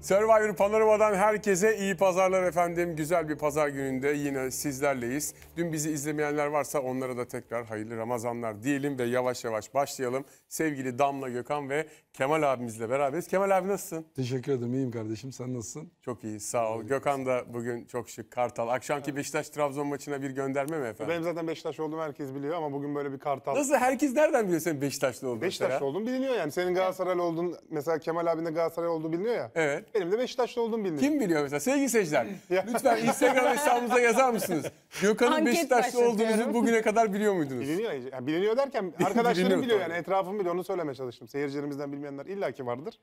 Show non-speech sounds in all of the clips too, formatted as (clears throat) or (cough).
Survivor Panorama'dan herkese iyi pazarlar efendim. Güzel bir pazar gününde yine sizlerleyiz. Dün bizi izlemeyenler varsa onlara da tekrar hayırlı Ramazanlar diyelim ve yavaş yavaş başlayalım. Sevgili Damla Gökhan ve Kemal abimizle beraberiz. Kemal abi nasılsın? Teşekkür ederim. İyiyim kardeşim. Sen nasılsın? Çok iyi. Sağ ol. Gökhan da bugün çok şık. Kartal. Akşamki Beşiktaş-Trabzon maçına bir gönderme mi efendim? Benim zaten Beşiktaş olduğumu herkes biliyor ama bugün böyle bir kartal. Nasıl? Herkes nereden biliyor senin Beşiktaşlı olduğunu? Beşiktaşlı olduğun biliniyor yani. Senin Galatasaraylı olduğun mesela Kemal abinin de Galatasaray olduğu biliniyor ya. Evet. Benim de Beşiktaşlı olduğumu bildim. Kim biliyor mesela? Sevgili seyirciler (laughs) lütfen Instagram hesabımıza yazar mısınız? Gökhan'ın Anket Beşiktaşlı başlatıyorum. olduğunuzu bugüne kadar biliyor muydunuz? Biliniyor. Yani biliniyor derken (laughs) arkadaşlarım Biliniyor, biliyor yani etrafım biliyor onu söylemeye çalıştım. Seyircilerimizden bilmeyenler illaki vardır.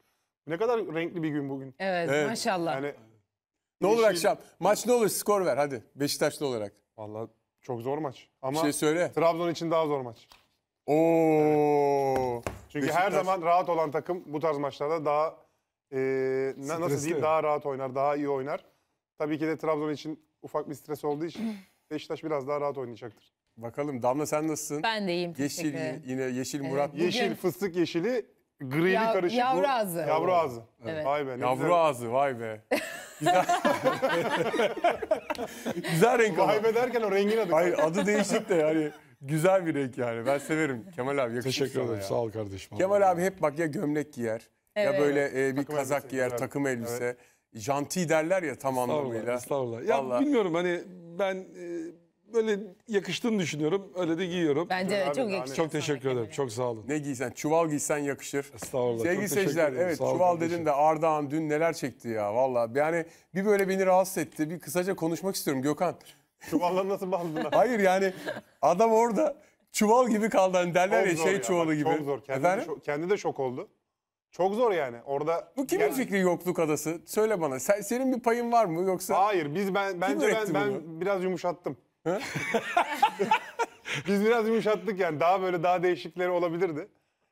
Ne kadar renkli bir gün bugün. Evet, Evet. maşallah. Yani Ne olur akşam? Maç ne olur? Skor ver hadi Beşiktaşlı olarak. Valla çok zor maç. Bir şey söyle. Trabzon için daha zor maç. Oo. Çünkü her zaman rahat olan takım bu tarz maçlarda daha e, na- nasıl diyeyim daha rahat oynar, daha iyi oynar. Tabii ki de Trabzon için ufak bir stres olduğu için (laughs) Beşiktaş biraz daha rahat oynayacaktır. Bakalım Damla sen nasılsın? Ben de iyiyim. Yeşil yine yeşil Murat. Yeşil, fıstık yeşili, grili Ya- karışık. bu- yavru ağzı. Yavru ağzı. Evet. Vay be ne Yavru güzel. ağzı vay be. Güzel. (laughs) güzel renk ama. Vay be derken o rengin adı. Hayır adı değişik de yani güzel bir renk yani. Ben severim Kemal abi yakışıklı Teşekkür ederim. ya. Sağ ol kardeşim. Kemal abi hep bak ya gömlek giyer Evet. Ya böyle e, bir takım kazak elbise, giyer, evet. takım elbise. Evet. Janti derler ya tam estağfurullah, anlamıyla. Estağfurullah. Ya Vallahi. bilmiyorum hani ben e, böyle yakıştığını düşünüyorum. Öyle de giyiyorum. Bence evet, çok yakışıyor. Çok teşekkür ederim. Çok sağ olun. Ne giysen çuval giysen yakışır. Estağfurullah. Sevgili seyirciler evet sağ çuval dedin de Ardahan dün neler çekti ya valla. Yani bir böyle beni rahatsız etti. Bir kısaca konuşmak istiyorum Gökhan. Çuvalları nasıl bağladın? (laughs) Hayır yani adam orada çuval gibi kaldı. Hani derler çok ya şey ya, çuvalı gibi. Çok zor. Kendi, Efendim? De kendi de şok oldu. Çok zor yani. Orada Bu kimin Yani- fikri yokluk adası? Söyle bana. Sen, senin bir payın var mı yoksa? Hayır biz ben bence ben, ben biraz yumuşattım. (laughs) biz biraz yumuşattık yani daha böyle daha değişikleri olabilirdi.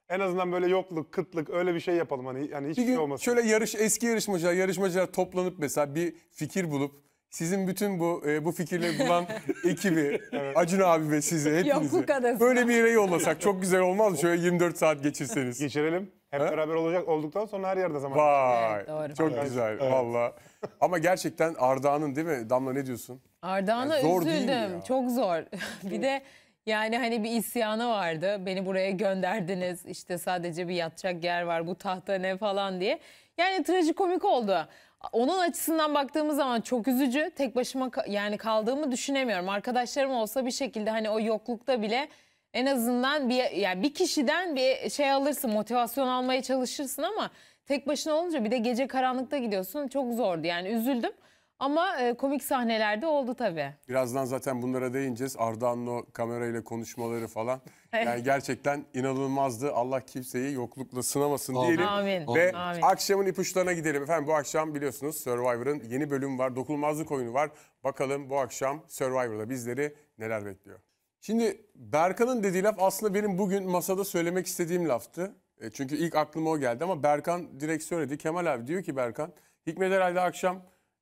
En azından böyle yokluk, kıtlık öyle bir şey yapalım hani yani hiçbir Bir şey olmasın. şöyle yarış eski yarışmacılar, yarışmacılar toplanıp mesela bir fikir bulup sizin bütün bu e, bu fikirleri bulan (laughs) ekibi, Acun abi ve sizi hepinizi Yokluk adasına. böyle bir yere yollasak çok güzel olmaz mı? Şöyle 24 saat geçirseniz. Geçirelim. Hep He? beraber olacak olduktan sonra her yerde zaman. Vay. Evet, doğru. Çok güzel Evet. valla. Ama gerçekten Arda'nın değil mi? Damla ne diyorsun? Ardahan'a Yani üzüldüm. Çok zor. (laughs) bir de yani hani bir isyanı vardı. Beni buraya gönderdiniz. İşte sadece bir yatacak yer var. Bu tahta ne falan diye. Yani trajikomik oldu. Onun açısından baktığımız zaman çok üzücü. Tek başıma yani kaldığımı düşünemiyorum. Arkadaşlarım olsa bir şekilde hani o yoklukta bile en azından bir yani bir kişiden bir şey alırsın, motivasyon almaya çalışırsın ama tek başına olunca bir de gece karanlıkta gidiyorsun. Çok zordu yani üzüldüm. Ama e, komik sahnelerde oldu tabii. Birazdan zaten bunlara değineceğiz. Arda'nın o kamerayla konuşmaları falan. (laughs) Yani gerçekten inanılmazdı. Allah kimseyi yoklukla sınamasın Amin. diyelim. Amin. Ve Amin. akşamın ipuçlarına gidelim. Efendim bu akşam biliyorsunuz Survivor'ın yeni bölümü var. Dokunulmazlık oyunu var. Bakalım bu akşam Survivor'da bizleri neler bekliyor. Şimdi Berkan'ın dediği laf aslında benim bugün masada söylemek istediğim laftı. E, çünkü ilk aklıma o geldi ama Berkan direkt söyledi. Kemal abi diyor ki Berkan, Hikmet herhalde akşam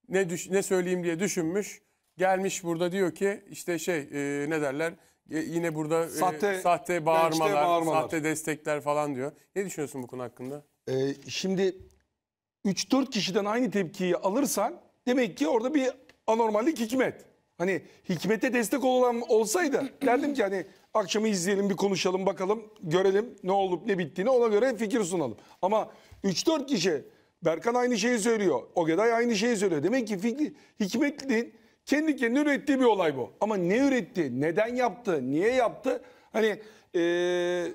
ne düş ne söyleyeyim diye düşünmüş. Gelmiş burada diyor ki işte şey e, ne derler e, yine burada sahte, e, sahte bağırmalar, bağırmalar, sahte destekler falan diyor. Ne düşünüyorsun bu konu hakkında? E, şimdi 3-4 kişiden aynı tepkiyi alırsan demek ki orada bir anormallik hikmet. Hani hikmete destek olan olsaydı derdim ki hani akşamı izleyelim bir konuşalım bakalım görelim ne olup ne bittiğini ona göre fikir sunalım. Ama 3-4 kişi Berkan aynı şeyi söylüyor. Ogeday aynı şeyi söylüyor. Demek ki fikri, Hikmetli'nin kendi kendine ürettiği bir olay bu. Ama ne üretti, neden yaptı, niye yaptı? Hani ee,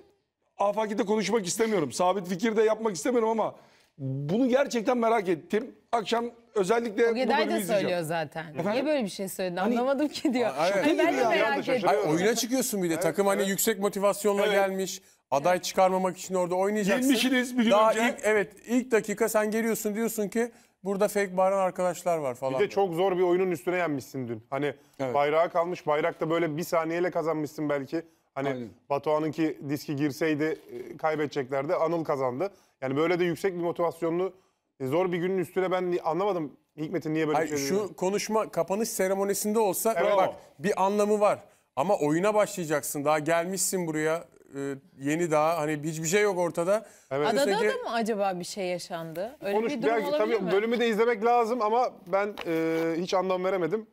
afakide konuşmak istemiyorum. Sabit fikirde yapmak istemiyorum ama bunu gerçekten merak ettim. Akşam özellikle... o Ogeday da söylüyor zaten. Efendim? Niye böyle bir şey söyledin hani... anlamadım ki diyor. Ay, ay, ben de merak ettim. Hayır, oyuna çıkıyorsun bir de. Evet, Takım hani yüksek motivasyonla evet. gelmiş. Aday çıkarmamak için orada oynayacaksın. Yenmişsiniz bir gün Daha önce. Ilk, evet ilk dakika sen geliyorsun diyorsun ki burada fake bağıran arkadaşlar var falan. Bir de böyle. çok zor bir oyunun üstüne yenmişsin dün. Hani evet. bayrağa kalmış bayrak da böyle bir saniyeyle kazanmışsın belki. Hani Aynen. Batuhan'ınki diski girseydi e, kaybedeceklerdi. Anıl kazandı. Yani böyle de yüksek bir motivasyonlu e, zor bir günün üstüne ben anlamadım Hikmet'in niye böyle Hayır, şey dediğini. şu konuşma kapanış seremonisinde olsa Evet. bak bir anlamı var. Ama oyuna başlayacaksın. Daha gelmişsin buraya. Ee, yeni daha hani hiçbir şey yok ortada. Evet. Adada Diyorsun da mı acaba bir şey yaşandı? Öyle Konuş, bir durum belki- olabilir tabii mi? bölümü de izlemek lazım ama ben e, hiç anlam veremedim.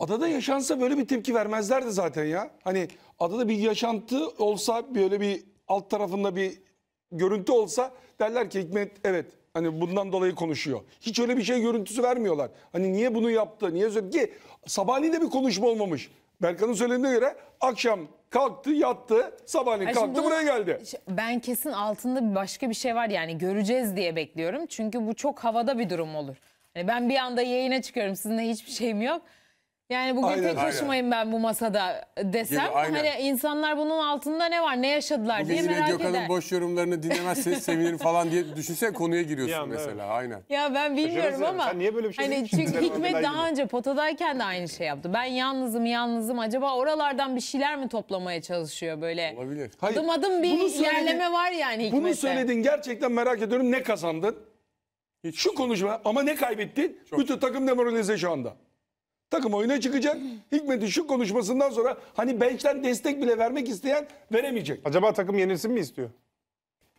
Adada yaşansa böyle bir tepki vermezlerdi zaten ya. Hani adada bir yaşantı olsa böyle bir alt tarafında bir görüntü olsa derler ki Hikmet evet hani bundan dolayı konuşuyor. Hiç öyle bir şey görüntüsü vermiyorlar. Hani niye bunu yaptı? Niye söyledi sabahleyin de bir konuşma olmamış. Berkan'ın söylediğine göre akşam kalktı, yattı, sabahleyin Ay kalktı bunu, buraya geldi. Ben kesin altında başka bir şey var yani göreceğiz diye bekliyorum. Çünkü bu çok havada bir durum olur. Hani ben bir anda yayına çıkıyorum sizinle hiçbir şeyim yok. Yani bugün Aynen, tek aynen. ben bu masada desem Gibi, hani insanlar bunun altında ne var ne yaşadılar Bugün diye merak Gökhan'ın eder. boş yorumlarını dinlemezseniz (laughs) sevinirim falan diye düşünsene konuya giriyorsun Bir anda, mesela. Aynen. Ya ben bilmiyorum ama Sen niye böyle bir şey hani çünkü Kimse Hikmet demedi. daha önce potadayken de aynı şey yaptı. Ben yalnızım yalnızım acaba oralardan bir şeyler mi toplamaya çalışıyor böyle? Olabilir. Hayır. Adım adım bir Bunu söyledi- ilerleme var yani Hikmet'te. Bunu söyledin gerçekten merak ediyorum ne kazandın? Şu konuşma ama ne kaybettin? Bütün takım demoralize şu anda. Takım oyuna çıkacak. Hikmet'in şu konuşmasından sonra hani bench'ten destek bile vermek isteyen veremeyecek. Acaba takım yenilsin mi istiyor?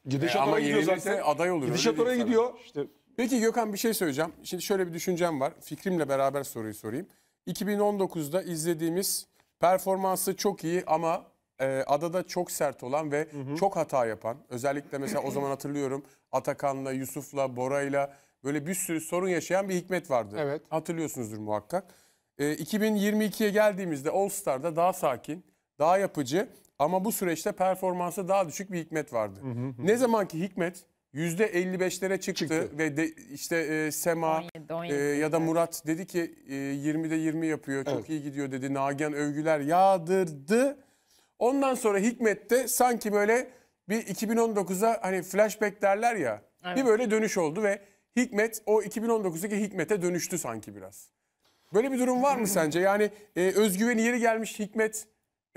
Gidişat e, ama gidiyor zaten. aday olur. Gidişat oraya gidiyor. İşte... Peki Gökhan bir şey söyleyeceğim. Şimdi şöyle bir düşüncem var. Fikrimle beraber soruyu sorayım. 2019'da izlediğimiz performansı çok iyi ama e, adada çok sert olan ve hı hı. çok hata yapan. Özellikle mesela o zaman hatırlıyorum Atakan'la, Yusuf'la, Bora'yla böyle bir sürü sorun yaşayan bir Hikmet vardı. Evet. Hatırlıyorsunuzdur muhakkak e, ee, 2022'ye geldiğimizde All Star'da daha sakin, daha yapıcı ama bu süreçte performansı daha düşük bir Hikmet vardı. Hı hı hı. Ne zamanki Hikmet %55'lere çıktı, çıktı ve de, işte e, Sema 17, 17, e, ya da Murat dedi ki e, 20'de 20 yapıyor, çok evet. iyi gidiyor dedi. Nagen övgüler yağdırdı. Ondan sonra Hikmet de sanki böyle bir 2019'a hani flashback derler ya. Evet. Bir böyle dönüş oldu ve Hikmet o 2019'daki Hikmet'e dönüştü sanki biraz. Böyle bir durum var mı sence? Yani e, özgüveni yeri gelmiş Hikmet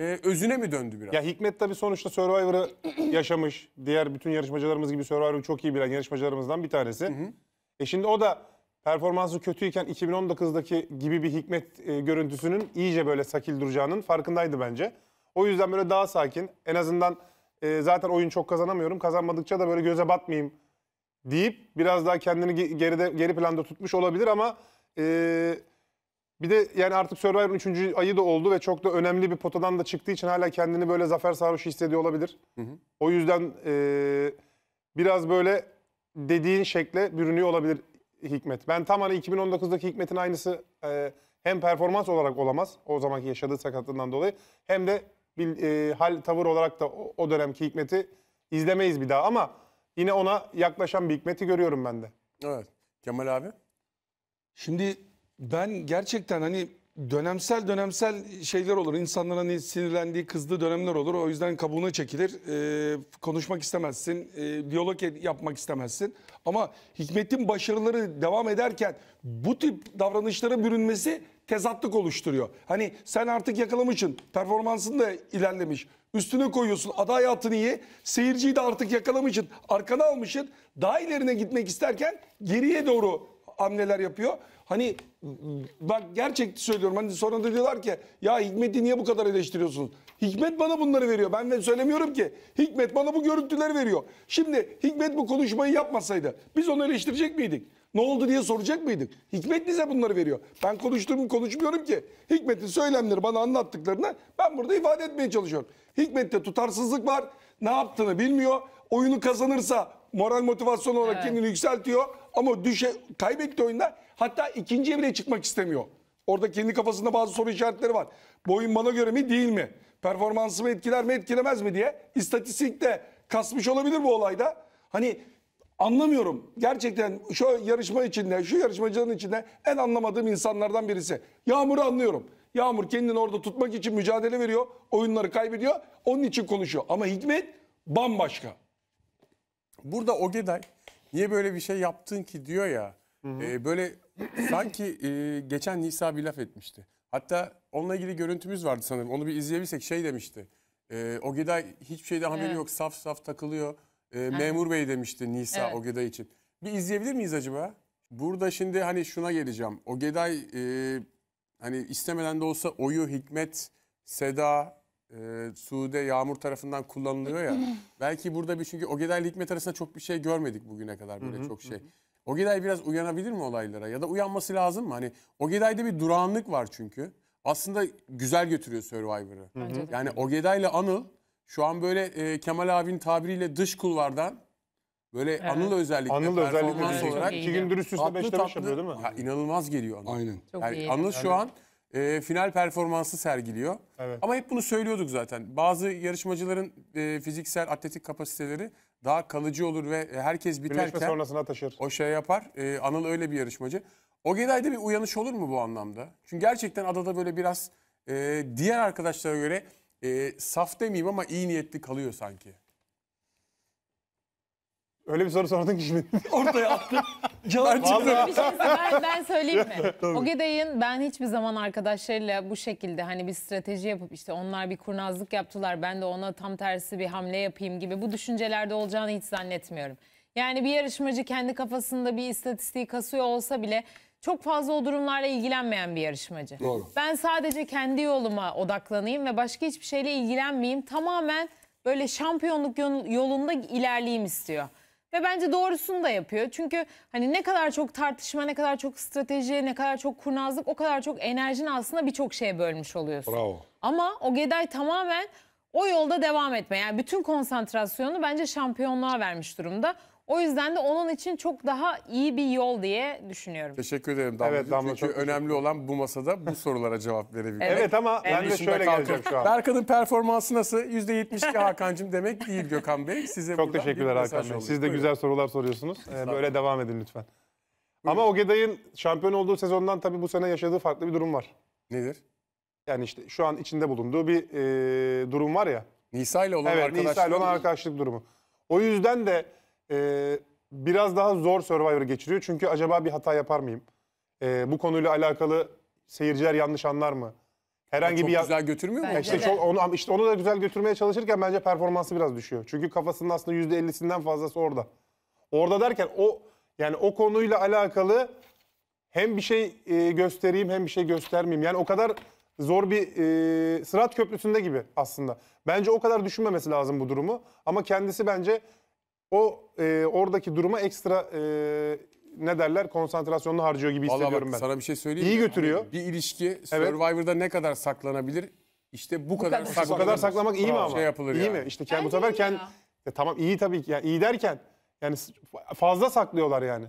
e, özüne mi döndü biraz? Ya Hikmet tabii sonuçta Survivor'ı yaşamış. Diğer bütün yarışmacılarımız gibi Survivor'ı çok iyi bilen yarışmacılarımızdan bir tanesi. E şimdi o da performansı kötüyken 2019'daki gibi bir Hikmet e, görüntüsünün iyice böyle sakil duracağının farkındaydı bence. O yüzden böyle daha sakin. En azından e, zaten oyun çok kazanamıyorum. Kazanmadıkça da böyle göze batmayayım deyip biraz daha kendini geride geri planda tutmuş olabilir ama... E, bir de yani artık Survivor'ın 3. ayı da oldu ve çok da önemli bir potadan da çıktığı için hala kendini böyle zafer sarhoşu hissediyor olabilir. Hı hı. O yüzden e, biraz böyle dediğin şekle bürünüyor olabilir Hikmet. Ben tam hani 2019'daki Hikmet'in aynısı e, hem performans olarak olamaz o zamanki yaşadığı sakatlığından dolayı hem de bir e, hal tavır olarak da o, o dönemki Hikmet'i izlemeyiz bir daha ama yine ona yaklaşan bir Hikmet'i görüyorum ben de. Evet. Kemal abi? Şimdi ben gerçekten hani dönemsel dönemsel şeyler olur. İnsanların hani sinirlendiği, kızdığı dönemler olur. O yüzden kabuğuna çekilir. Ee, konuşmak istemezsin. E, diyalog yapmak istemezsin. Ama Hikmet'in başarıları devam ederken bu tip davranışlara bürünmesi tezatlık oluşturuyor. Hani sen artık yakalamışsın. Performansın da ilerlemiş. Üstüne koyuyorsun. aday hayatını iyi. Seyirciyi de artık yakalamışsın. Arkana almışsın. Daha ilerine gitmek isterken geriye doğru hamleler yapıyor. Hani bak gerçekten söylüyorum. Hani sonra da diyorlar ki ya Hikmet'i niye bu kadar eleştiriyorsunuz? Hikmet bana bunları veriyor. Ben de söylemiyorum ki. Hikmet bana bu görüntüleri veriyor. Şimdi Hikmet bu konuşmayı yapmasaydı biz onu eleştirecek miydik? Ne oldu diye soracak mıydık? Hikmet bize bunları veriyor. Ben konuştuğumu konuşmuyorum ki. Hikmet'in söylemleri bana anlattıklarını ben burada ifade etmeye çalışıyorum. Hikmet'te tutarsızlık var. Ne yaptığını bilmiyor. Oyunu kazanırsa moral motivasyon olarak evet. kendini yükseltiyor. Ama düşe kaybetti oyunda hatta ikinci bile çıkmak istemiyor. Orada kendi kafasında bazı soru işaretleri var. Bu oyun bana göre mi değil mi? Performansımı etkiler mi etkilemez mi diye istatistikte kasmış olabilir bu olayda. Hani anlamıyorum. Gerçekten şu yarışma içinde, şu yarışmacının içinde en anlamadığım insanlardan birisi. Yağmur'u anlıyorum. Yağmur kendini orada tutmak için mücadele veriyor. Oyunları kaybediyor. Onun için konuşuyor. Ama Hikmet bambaşka burada Ogeday niye böyle bir şey yaptın ki diyor ya. Hı hı. E, böyle (clears throat) sanki e, geçen Nisa bir laf etmişti. Hatta onunla ilgili görüntümüz vardı sanırım. Onu bir izleyebilsek şey demişti. E, Ogeday hiçbir şeyde haberi Evet. yok. Saf saf takılıyor. E, memur bey demişti Nisa Evet. Ogeday için. Bir izleyebilir miyiz acaba? Burada şimdi hani şuna geleceğim. Ogeday e, hani istemeden de olsa oyu Hikmet, Seda, e, Sude Yağmur tarafından kullanılıyor ya. (clears throat) belki burada bir çünkü Ogeday ile Hikmet arasında çok bir şey görmedik bugüne kadar böyle çok şey. Ogeday biraz uyanabilir mi olaylara ya da uyanması lazım mı? Hani Ogeday'da bir durağanlık var çünkü. Aslında güzel götürüyor Survivor'ı. Yani Ogeday ile Anıl şu an böyle e, Kemal abinin tabiriyle dış kulvardan böyle Anıl özellikle Anıl performans özellikle olarak iki gündür üst üste beşte beş yapıyor değil mi? ya inanılmaz geliyor Anıl. Aynen. Çok Yani iyi. Anıl şu an e, final performansı sergiliyor. Evet. Ama hep bunu söylüyorduk zaten. Bazı yarışmacıların e, fiziksel atletik kapasiteleri daha kalıcı olur ve herkes biterken sonrasına taşır. o şey yapar. E, Anıl öyle bir yarışmacı. O Ogeday'da bir uyanış olur mu bu anlamda? Çünkü gerçekten adada böyle biraz e, diğer arkadaşlara göre e, saf demeyeyim ama iyi niyetli kalıyor sanki. Öyle bir soru sordun ki şimdi. (laughs) Ortaya attın. Cevap çıktı. Şey ben, ben söyleyeyim mi? (laughs) Ogeday'ın ben hiçbir zaman arkadaşlarıyla bu şekilde hani bir strateji yapıp işte onlar bir kurnazlık yaptılar ben de ona tam tersi bir hamle yapayım gibi bu düşüncelerde olacağını hiç zannetmiyorum. Yani bir yarışmacı kendi kafasında bir istatistiği kasıyor olsa bile çok fazla o durumlarla ilgilenmeyen bir yarışmacı. Doğru. Ben sadece kendi yoluma odaklanayım ve başka hiçbir şeyle ilgilenmeyeyim. Tamamen böyle şampiyonluk yolunda ilerleyeyim istiyor. Ve bence doğrusunu da yapıyor. Çünkü hani ne kadar çok tartışma, ne kadar çok strateji, ne kadar çok kurnazlık o kadar çok enerjini aslında birçok şeye bölmüş oluyorsun. Bravo. Ama o Geday tamamen o yolda devam etme. Yani bütün konsantrasyonu bence şampiyonluğa vermiş durumda. O yüzden de onun için çok daha iyi bir yol diye düşünüyorum. Teşekkür ederim Damla. Evet, Damla Çünkü çok önemli olan bu masada bu sorulara cevap verebilmek. Evet, evet ama evet. ben de şöyle geleceğim şu an. Berkan'ın performansı nasıl? %72 (laughs) Hakan'cığım demek değil Gökhan Bey. Size Çok teşekkürler Hakan Bey. Siz de Buyurun. güzel sorular soruyorsunuz. Ee, böyle devam edin lütfen. Buyurun. Ama Ogeday'ın şampiyon olduğu sezondan tabii bu sene yaşadığı farklı bir durum var. Nedir? Yani işte şu an içinde bulunduğu bir e, durum var ya. Nisa ile olan evet, Nisa ile olan arkadaşlık durumu. O yüzden de e, biraz daha zor Survivor geçiriyor. Çünkü acaba bir hata yapar mıyım? E, bu konuyla alakalı seyirciler yanlış anlar mı? Herhangi e, çok bir ya- güzel götürmüyor mu? Ya işte çok onu işte onu da güzel götürmeye çalışırken bence performansı biraz düşüyor. Çünkü kafasının aslında yüzde %50'sinden fazlası orada. Orada derken o yani o konuyla alakalı hem bir şey e, göstereyim hem bir şey göstermeyeyim. Yani o kadar zor bir e, sırat köprüsünde gibi aslında. Bence o kadar düşünmemesi lazım bu durumu. Ama kendisi bence o e, oradaki duruma ekstra e, ne derler konsantrasyonunu harcıyor gibi Vallahi hissediyorum bak, ben. Sana bir şey söyleyeyim. İyi mi? götürüyor. Hani bir ilişki Survivor'da ne kadar saklanabilir? İşte bu, bu kadar, kadar saklanabilir. Bu kadar saklamak iyi mi ama? Şey yapılır iyi yani. mi? İşte kendi bu sefer kendi ya, tamam iyi tabii ki. Yani iyi derken yani fazla saklıyorlar yani.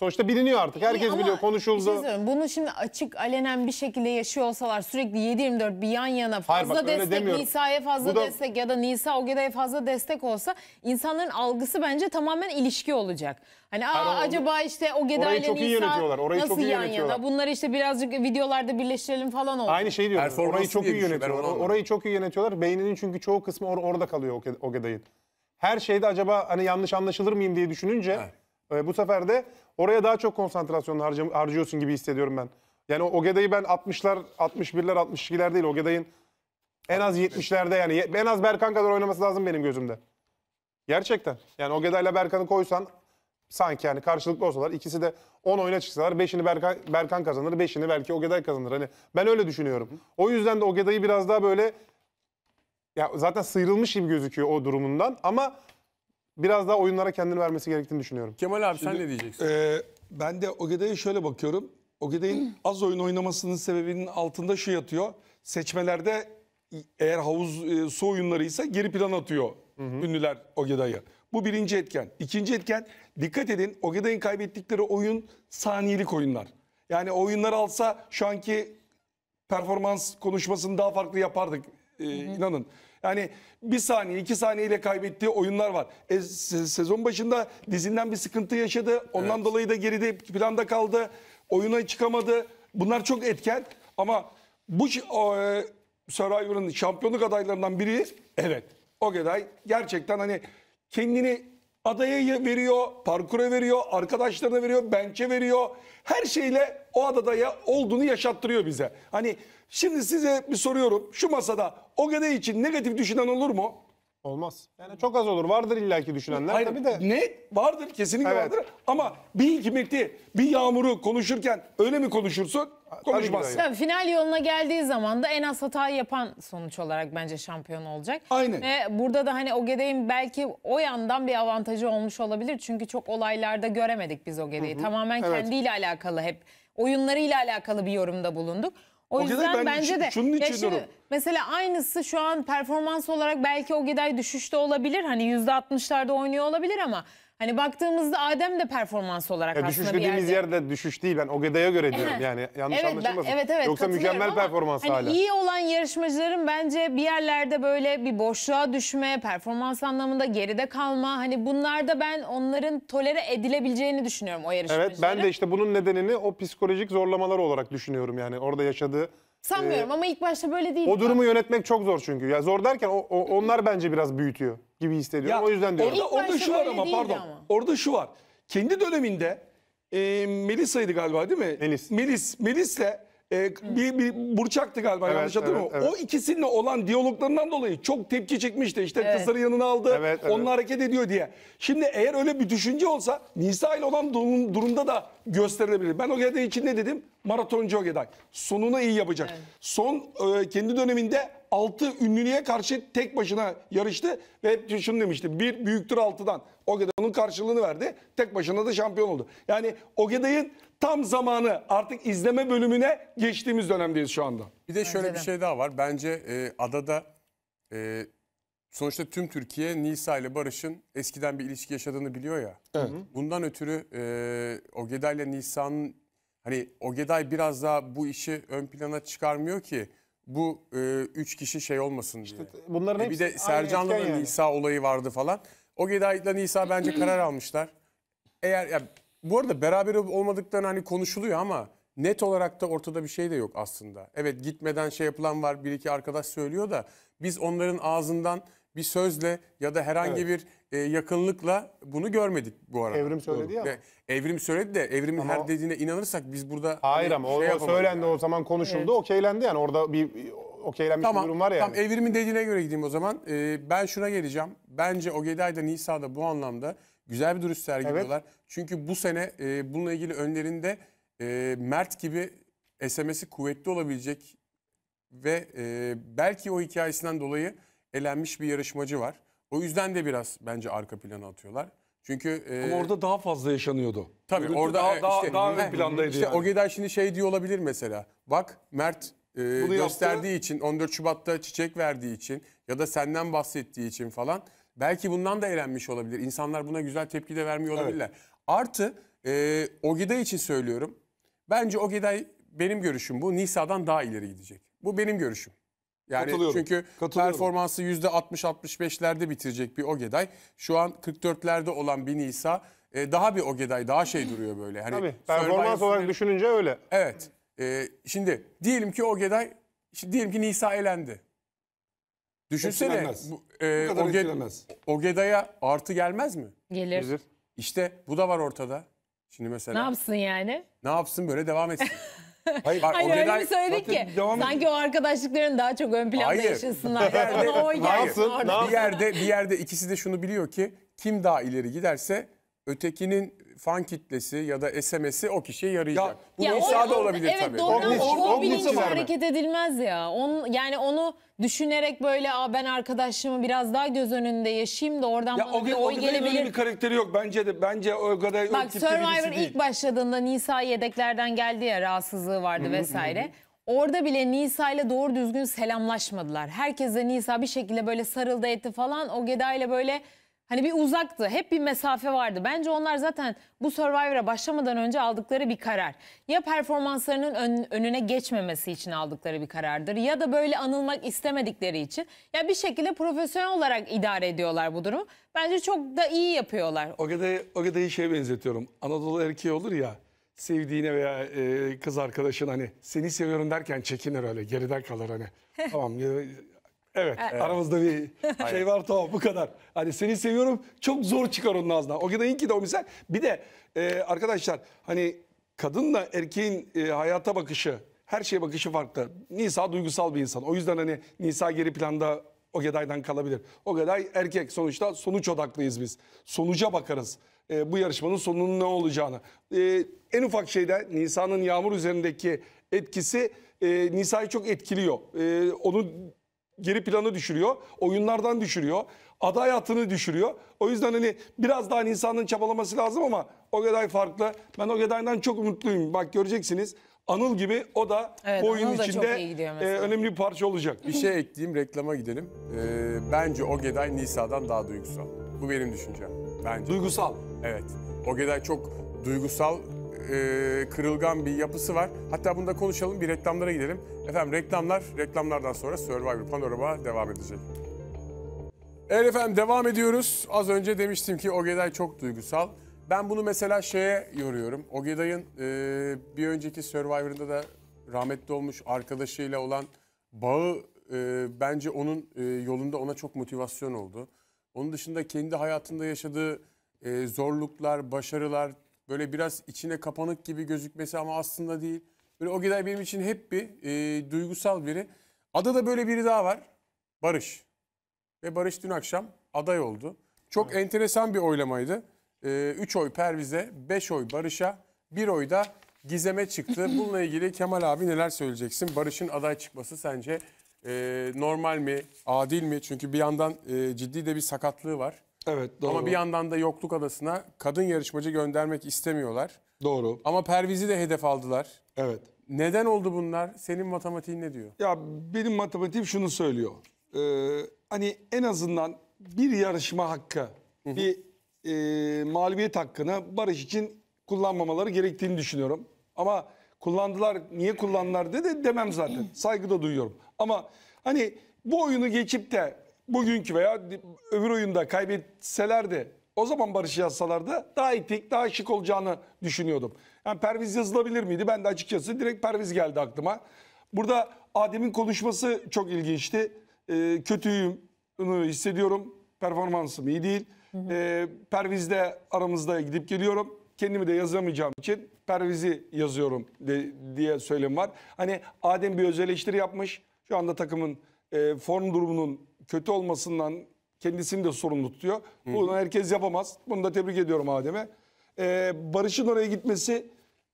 Sonuçta biliniyor artık. Herkes Ama biliyor, bir şey konuşuldu. bunu şimdi açık alenen bir şekilde yaşıyor olsalar sürekli 7-24 bir yan yana fazla Hayır, bak, destek, Nisa'ya fazla da- destek ya da Nisa Ogeda'ya fazla destek olsa insanların algısı bence tamamen ilişki olacak. Hani Aa, Hayır, o- acaba işte Ogeda orayı ile çok iyi yönetiyorlar, Nisa orayı çok nasıl iyi yan yana? yönetiyorlar. Bunları işte birazcık videolarda birleştirelim falan oldu. Aynı şeyi diyorum. Performansı Orayı çok diye iyi düşünüyorum, ben yönetiyorlar. onu anladım. Orayı çok iyi yönetiyorlar. Beyninin çünkü çoğu kısmı or- orada kalıyor Oge- Ogeday'ın. Her şeyde acaba hani yanlış anlaşılır mıyım diye düşününce e, bu sefer de oraya daha çok konsantrasyon harca- harcıyorsun gibi hissediyorum ben. Yani o Ogeday'ı ben 60'lar, 61'ler, 62'ler değil. Ogeday'ın en az 70'lerde yani en az Berkan kadar oynaması lazım benim gözümde. Gerçekten. Yani Ogeday'la Berkan'ı koysan sanki yani karşılıklı olsalar ikisi de 10 oyuna çıksalar 5'ini Berkan, Berkan kazanır 5'ini belki Ogeday kazanır. Hani ben öyle düşünüyorum. O yüzden de Ogeday'ı biraz daha böyle ya zaten sıyrılmış gibi gözüküyor o durumundan ama biraz daha oyunlara kendini vermesi gerektiğini düşünüyorum. Kemal abi sen ne diyeceksin? Ee, ben de Ogeday'a şöyle bakıyorum. Ogeday'ın (clears throat) az oyun oynamasının sebebinin altında şu şey yatıyor. Seçmelerde eğer havuz e, su oyunları ise geri plan atıyor ünlüler Ogeday'ı. Bu birinci etken. İkinci etken dikkat edin Ogeday'ın kaybettikleri oyun saniyelik oyunlar. Yani oyunlar alsa şu anki performans konuşmasını daha farklı yapardık. Ee, inanın. Yani bir saniye iki saniyeyle kaybettiği oyunlar var. E, sezon başında dizinden bir sıkıntı yaşadı. Ondan evet. dolayı da geride planda kaldı. Oyuna çıkamadı. Bunlar çok etken ama bu e, Survivor'ın şampiyonluk adaylarından biri evet. O Ogeday gerçekten hani kendini adaya veriyor, parkura veriyor, arkadaşlarına veriyor, bençe veriyor. Her şeyle o adada ya olduğunu yaşattırıyor bize. Hani şimdi size bir soruyorum. Şu masada Ogede için negatif düşünen olur mu? Olmaz. Yani çok az olur. Vardır illaki düşünenler Hayır, tabii de. Ne? Vardır kesinlikle Evet. vardır. Ama bir hikmeti, bir yağmuru konuşurken öyle mi konuşursun? konuşmaz Tabii final yoluna geldiği zaman da en az hatayı yapan sonuç olarak bence şampiyon olacak. Aynen. Ve burada da hani Ogedey'in belki o yandan bir avantajı olmuş olabilir. Çünkü çok olaylarda göremedik biz Ogedey'i. Tamamen Evet. kendiyle alakalı hep oyunlarıyla alakalı bir yorumda bulunduk. O Ogeday yüzden ben bence de şunun için ya diyorum. mesela aynısı şu an performans olarak belki o Ogeday düşüşte olabilir. Hani %60'larda oynuyor olabilir ama Hani baktığımızda Adem de performans olarak Ya düşüş aslında bir dediğimiz yerde. yerde düşüş değil. Ben Ogeda'ya göre diyorum yani. Yanlış Evet, ben- evet, evet, Yoksa mükemmel performans hani hala. İyi olan yarışmacıların bence bir yerlerde böyle bir boşluğa düşme, performans anlamında geride kalma. Hani bunlarda ben onların tolere edilebileceğini düşünüyorum o Evet ben de işte bunun nedenini o psikolojik zorlamalar olarak düşünüyorum yani. Orada yaşadığı Sanmıyorum ee, ama ilk başta böyle değil. O durumu yönetmek çok zor çünkü. Ya zor derken o, o- onlar bence biraz büyütüyor gibi hissediyorum. o yüzden diyorum. Orada, orada şu var ama pardon. ama. Orada şu var. Kendi döneminde e, Melisa'ydı galiba değil mi? Melis. Melis. Melis'le e, bir, bir Burçak'tı galiba evet, yanlış hatırlamıyorum. Evet, evet. O ikisininle olan diyaloglarından dolayı çok tepki çekmişti. İşte evet. kızları yanına aldı, evet, evet. onunla hareket ediyor diye. Şimdi eğer öyle bir düşünce olsa Nisa ile olan durum, durumda da gösterilebilir. Ben o Ogeday için ne dedim? Maratoncu o Ogeday. Sonunu iyi yapacak. Evet. Son e, kendi döneminde 6 ünlüye karşı tek başına yarıştı ve hep şunu demişti. Bir büyüktür altıdan. O 6'dan. onun karşılığını verdi. Tek başına da şampiyon oldu. Yani o geda'yın tam zamanı artık izleme bölümüne geçtiğimiz dönemdeyiz şu anda. Bir de şöyle Bence bir de. şey daha var. Bence e, adada e, sonuçta tüm Türkiye Nisa ile Barış'ın eskiden bir ilişki yaşadığını biliyor ya. Evet. Bundan ötürü e, Ogeday ile Nisa'nın hani Ogeday biraz daha bu işi ön plana çıkarmıyor ki bu e, üç kişi şey olmasın diye. İşte Bunların E, bir de aynı Sercan'la yani. Nisa olayı vardı falan. O Ogeday'la Nisa bence karar almışlar. Eğer ya bu arada beraber olmadıklarını hani konuşuluyor ama net olarak da ortada bir şey de yok aslında. Evet gitmeden şey yapılan var bir iki arkadaş söylüyor da biz onların ağzından bir sözle ya da herhangi evet. bir e, yakınlıkla bunu görmedik bu arada. Evrim söyledi ya. Evrim söyledi de evrimin ama her dediğine inanırsak biz burada Hayır hani ama şey o söylendi yani. o zaman konuşuldu. Evet. Okeylendi yani orada bir okeylenmiş tamam, bir durum var yani. Tamam evrimin dediğine göre gideyim o zaman. Ee, ben şuna geleceğim. Bence Ogeday'da Nisa'da bu anlamda güzel bir duruş sergiliyorlar. Evet. Çünkü bu sene e, bununla ilgili önlerinde e, Mert gibi SMS'i kuvvetli olabilecek ve e, belki o hikayesinden dolayı elenmiş bir yarışmacı var. O yüzden de biraz bence arka plana atıyorlar. Çünkü e, Ama orada daha fazla yaşanıyordu. Tabii Ürüntü orada daha, e, daha, işte, daha ön plandaydı işte yani. Ogeday şimdi şey diyor olabilir mesela. Bak Mert e, gösterdiği yaptı. için 14 Şubat'ta çiçek verdiği için ya da senden bahsettiği için falan belki bundan da elenmiş olabilir. İnsanlar buna güzel tepki de vermiyor olabilirler. Evet. Artı e, Ogiday için söylüyorum. Bence Ogiday benim görüşüm bu. Nisa'dan daha ileri gidecek. Bu benim görüşüm. Yani Katılıyorum. çünkü Katılıyorum. performansı %60-65'lerde bitirecek bir Ogeday. Şu an 44'lerde olan bir Nisa e, daha bir Ogeday, daha şey duruyor böyle. Hani Tabii, performans olarak düşününce öyle. Evet. E, şimdi diyelim ki Ogeday, şimdi diyelim ki Nisa elendi. Düşünsene bu, e, bu kadar Ogeday'a artı gelmez mi? Gelir. Gelir. İşte bu da var ortada. Şimdi mesela. Ne yapsın yani? Ne yapsın böyle devam etsin. (laughs) Hayır, bak, Hayır öyle mi söyledik ki? Devam sanki o arkadaşlıkların daha çok ön planda Hayır. yaşasınlar. Bir yerde, Ona (laughs) o gelsin orada. bir yerde, bir yerde ikisi de şunu biliyor ki kim daha ileri giderse ötekinin fan kitlesi ya da SMS'i o kişiye yarayacak. Ya, Bu ya İsa da olabilir evet, tabii. Doğrudan, o, o, o bilinçle hareket edilmez ya. Onun, yani onu düşünerek böyle Aa, ben arkadaşımı biraz daha göz önünde yaşayayım da oradan ya, bana o, bir oy gelebilir. öyle bir karakteri yok bence de. Bence o kadar Bak Survivor ilk başladığında Nisa yedeklerden geldi ya rahatsızlığı vardı Hı -hı. vesaire. Orada bile Nisa ile doğru düzgün selamlaşmadılar. Herkese Nisa bir şekilde böyle sarıldı etti falan. O Geda ile böyle Hani bir uzaktı. Hep bir mesafe vardı. Bence onlar zaten bu Survivor'a başlamadan önce aldıkları bir karar. Ya performanslarının ön, önüne geçmemesi için aldıkları bir karardır ya da böyle anılmak istemedikleri için. Ya bir şekilde profesyonel olarak idare ediyorlar bu durumu. Bence çok da iyi yapıyorlar. O kadar o kadar şey benzetiyorum. Anadolu erkeği olur ya sevdiğine veya e, kız arkadaşın hani seni seviyorum derken çekinir öyle geriden kalır hani. (laughs) tamam Evet, e, evet. aramızda bir (laughs) şey var tamam bu kadar. Hani seni seviyorum çok zor çıkar onun ağzından. O kadar ki de o misal. Bir de e, arkadaşlar hani kadınla erkeğin e, hayata bakışı, her şeye bakışı farklı. Nisa duygusal bir insan. O yüzden hani Nisa geri planda o gedaydan kalabilir. O geday erkek sonuçta sonuç odaklıyız biz. Sonuca bakarız. E, bu yarışmanın sonunun ne olacağını. E, en ufak şeyde Nisa'nın yağmur üzerindeki etkisi e, Nisa'yı çok etkiliyor. E, onu geri planı düşürüyor. Oyunlardan düşürüyor. Aday hattını düşürüyor. O yüzden hani biraz daha hani insanın çabalaması lazım ama o Ogeday farklı. Ben o Ogeday'dan çok umutluyum. Bak göreceksiniz. Anıl gibi o da evet, bu oyunun içinde e, önemli bir parça olacak. Bir şey ekleyeyim reklama gidelim. E, bence Ogeday Nisa'dan daha duygusal. Bu benim düşüncem. Bence. Duygusal. Evet. O Ogeday çok duygusal e, kırılgan bir yapısı var. Hatta bunu da konuşalım bir reklamlara gidelim. Efendim reklamlar, reklamlardan sonra Survivor Panorama devam edecek. Evet efendim devam ediyoruz. Az önce demiştim ki Ogeday çok duygusal. Ben bunu mesela şeye yoruyorum. Ogeday'ın e, bir önceki Survivor'ında da rahmetli olmuş arkadaşıyla olan bağı e, bence onun e, yolunda ona çok motivasyon oldu. Onun dışında kendi hayatında yaşadığı e, zorluklar, başarılar, Böyle biraz içine kapanık gibi gözükmesi ama aslında değil. Böyle o gider benim için hep bir e, duygusal biri. Ada da böyle biri daha var. Barış. Ve Barış dün akşam aday oldu. Çok evet. enteresan bir oylamaydı. 3 e, üç oy Perviz'e, 5 oy Barış'a, 1 oy da Gizem'e çıktı. (laughs) Bununla ilgili Kemal abi neler söyleyeceksin? Barış'ın aday çıkması sence e, normal mi, adil mi? Çünkü bir yandan e, ciddi de bir sakatlığı var. Evet doğru. Ama bir yandan da yokluk adasına kadın yarışmacı göndermek istemiyorlar. Doğru. Ama Perviz'i de hedef aldılar. Evet. Neden oldu bunlar? Senin matematiğin ne diyor? Ya benim matematiğim şunu söylüyor. Ee, hani en azından bir yarışma hakkı, Hı -hı. bir e, mağlubiyet hakkını Barış için kullanmamaları gerektiğini düşünüyorum. Ama kullandılar, niye kullandılar dedi demem zaten. Saygı da duyuyorum. Ama hani bu oyunu geçip de bugünkü veya öbür oyunda kaybetselerdi o zaman Barış yazsalardı daha etik daha şık olacağını düşünüyordum. Yani Perviz yazılabilir miydi? Ben de açıkçası direkt Perviz geldi aklıma. Burada Adem'in konuşması çok ilginçti. E, ee, kötüyüm hissediyorum. Performansım iyi değil. Hı hı. E, ee, Perviz'de aramızda gidip geliyorum. Kendimi de yazamayacağım için Perviz'i yazıyorum de, diye söylem var. Hani Adem bir öz eleştiri yapmış. Şu anda takımın e, form durumunun kötü olmasından kendisini de sorumlu tutuyor. Hı. Bunu herkes yapamaz. Bunu da tebrik ediyorum Adem'e. Ee, Barış'ın oraya gitmesi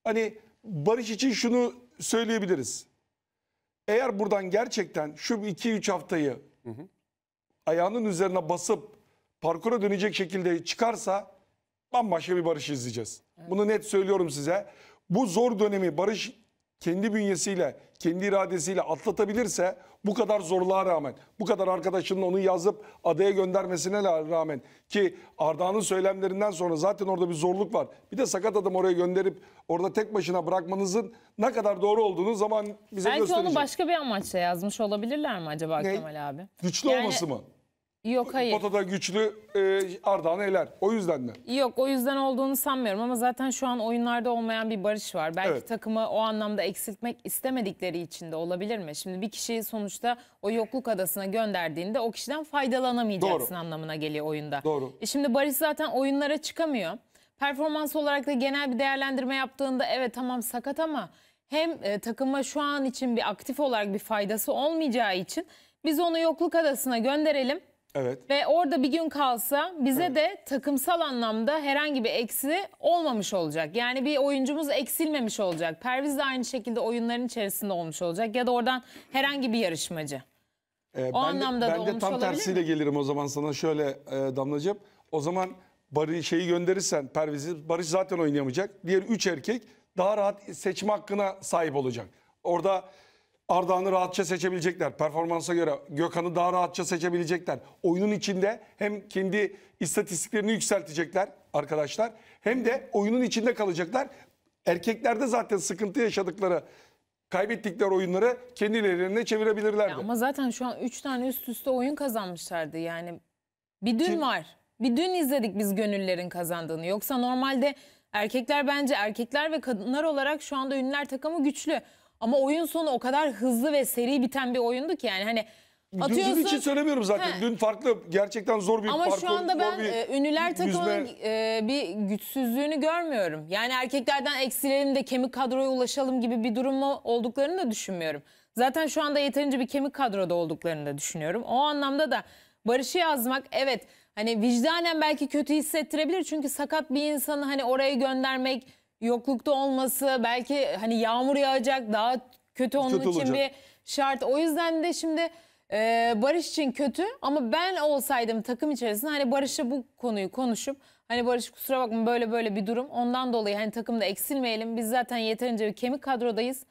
hani Barış için şunu söyleyebiliriz. Eğer buradan gerçekten şu 2-3 haftayı hı hı. ayağının üzerine basıp parkura dönecek şekilde çıkarsa bambaşka bir Barış izleyeceğiz. Evet. Bunu net söylüyorum size. Bu zor dönemi Barış kendi bünyesiyle kendi iradesiyle atlatabilirse bu kadar zorluğa rağmen, bu kadar arkadaşının onu yazıp adaya göndermesine rağmen ki Arda'nın söylemlerinden sonra zaten orada bir zorluk var. Bir de sakat adam oraya gönderip orada tek başına bırakmanızın ne kadar doğru olduğunu zaman bize Belki gösterecek. Belki onu başka bir amaçla yazmış olabilirler mi acaba ne? Kemal abi? Güçlü yani... olması mı? Yok hayır. Potada güçlü e, Ardahan eler. O yüzden mi? Yok o yüzden olduğunu sanmıyorum ama zaten şu an oyunlarda olmayan bir barış var. Belki evet. takımı o anlamda eksiltmek istemedikleri için de olabilir mi? Şimdi bir kişiyi sonuçta o yokluk adasına gönderdiğinde o kişiden faydalanamayacaksın Doğru. anlamına geliyor oyunda. Doğru. E şimdi Barış zaten oyunlara çıkamıyor. Performans olarak da genel bir değerlendirme yaptığında evet tamam sakat ama hem e, takıma şu an için bir aktif olarak bir faydası olmayacağı için biz onu yokluk adasına gönderelim. Evet. Ve orada bir gün kalsa bize evet. de takımsal anlamda herhangi bir eksi olmamış olacak. Yani bir oyuncumuz eksilmemiş olacak. Perviz de aynı şekilde oyunların içerisinde olmuş olacak ya da oradan herhangi bir yarışmacı. Ee, o ben anlamda de, ben da de olmuş tam tersiyle mi? gelirim o zaman sana şöyle e, damlacığım. O zaman Barış şeyi gönderirsen Perviz'i Barış zaten oynayamayacak. Diğer 3 erkek daha rahat seçme hakkına sahip olacak. Orada Ardahan'ı rahatça seçebilecekler. Performansa göre Gökhan'ı daha rahatça seçebilecekler. Oyunun içinde hem kendi istatistiklerini yükseltecekler arkadaşlar. Hem de oyunun içinde kalacaklar. Erkeklerde zaten sıkıntı yaşadıkları kaybettikleri oyunları kendilerine çevirebilirlerdi. Ya ama zaten şu an 3 tane üst üste oyun kazanmışlardı. Yani bir dün Kim? var. Bir dün izledik biz gönüllerin kazandığını. Yoksa normalde erkekler bence erkekler ve kadınlar olarak şu anda ünlüler takımı güçlü. Ama oyun sonu o kadar hızlı ve seri biten bir oyundu ki yani hani Atıyorsun. Dün için söylemiyorum zaten. He. Dün farklı gerçekten zor bir Ama parkur, şu anda ben e, ünlüler takımının e, bir güçsüzlüğünü görmüyorum. Yani erkeklerden eksilelim de kemik kadroya ulaşalım gibi bir durumu olduklarını da düşünmüyorum. Zaten şu anda yeterince bir kemik kadroda olduklarını da düşünüyorum. O anlamda da Barış'ı yazmak evet hani vicdanen belki kötü hissettirebilir. Çünkü sakat bir insanı hani oraya göndermek yoklukta olması belki hani yağmur yağacak daha kötü onun Kötü için olacak. bir şart. O yüzden de şimdi e, Barış için kötü ama ben olsaydım takım içerisinde hani Barış'a bu konuyu konuşup hani Barış kusura bakma böyle böyle bir durum ondan dolayı hani takımda eksilmeyelim biz zaten yeterince bir kemik kadrodayız.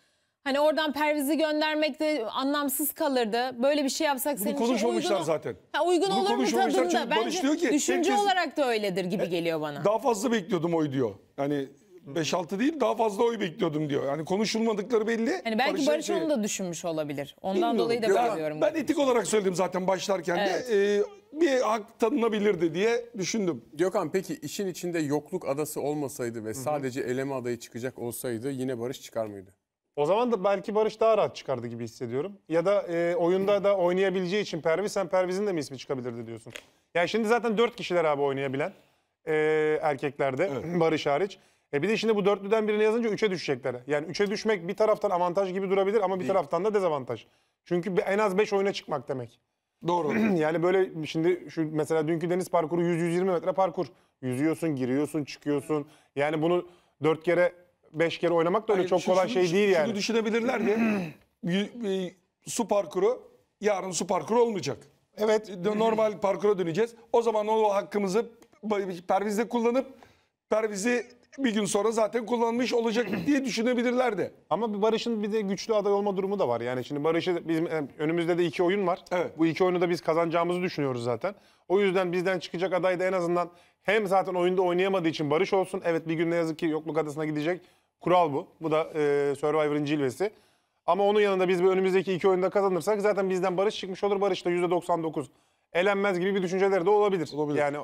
Hani oradan Perviz'i göndermek de anlamsız kalırdı. Böyle bir şey yapsak senin için konuşmamışlar zaten. Ha, uygun Bunu olur mu tadında? çünkü Barış diyor ki, düşünce herkes- olarak da öyledir gibi e, geliyor bana. Daha fazla bekliyordum oy diyor. Yani 5-6 değil daha fazla oy bekliyordum diyor. Yani konuşulmadıkları belli. Yani belki Barış, Barış onu da düşünmüş olabilir. Ondan Bilmiyorum. dolayı da ya, böyle Ben etik olarak söyledim zaten başlarken evet. de. E, bir hak tanınabilirdi diye düşündüm. Gökhan peki işin içinde yokluk adası olmasaydı ve Hı-hı. sadece eleme adayı çıkacak olsaydı yine Barış çıkar mıydı? O zaman da belki Barış daha rahat çıkardı gibi hissediyorum. Ya da e, oyunda da oynayabileceği için Perviz, sen Perviz'in de mi ismi çıkabilirdi diyorsun. Yani şimdi zaten dört kişiler abi oynayabilen e, erkeklerde evet. Barış hariç. E bir de şimdi bu dörtlüden birini yazınca üçe düşecekler. Yani üçe düşmek bir taraftan avantaj gibi durabilir ama bir taraftan da dezavantaj. Çünkü en az beş oyuna çıkmak demek. (clears throat) Doğru. (clears throat) yani böyle şimdi şu mesela dünkü deniz parkuru 100-120 metre parkur. Yüzüyorsun, giriyorsun, çıkıyorsun. Yani bunu dört kere beş kere oynamak da öyle Hayır, çok şu- kolay şunu- şey değil şunu yani. düşünebilirler diye (clears throat) e, su parkuru yarın su parkuru olmayacak. Evet. E, normal parkura döneceğiz. O zaman o hakkımızı ba- pervizde kullanıp pervizi bir gün sonra zaten kullanmış olacak (clears throat) diye düşünebilirlerdi. Ama bir Barış'ın bir de güçlü aday olma durumu da var. Yani şimdi Barış'ı bizim e, önümüzde de iki oyun var. Evet. Bu iki oyunu da biz kazanacağımızı düşünüyoruz zaten. O yüzden bizden çıkacak aday da en azından hem zaten oyunda oynayamadığı için Barış olsun. Evet bir gün ne yazık ki yokluk adasına gidecek. Kural bu. Bu da e, Survivor'ın cilvesi. Ama onun yanında biz önümüzdeki iki oyunda kazanırsak zaten bizden Barış çıkmış olur. Barış da %99 elenmez gibi bir düşünceleri de olabilir. olabilir. Yani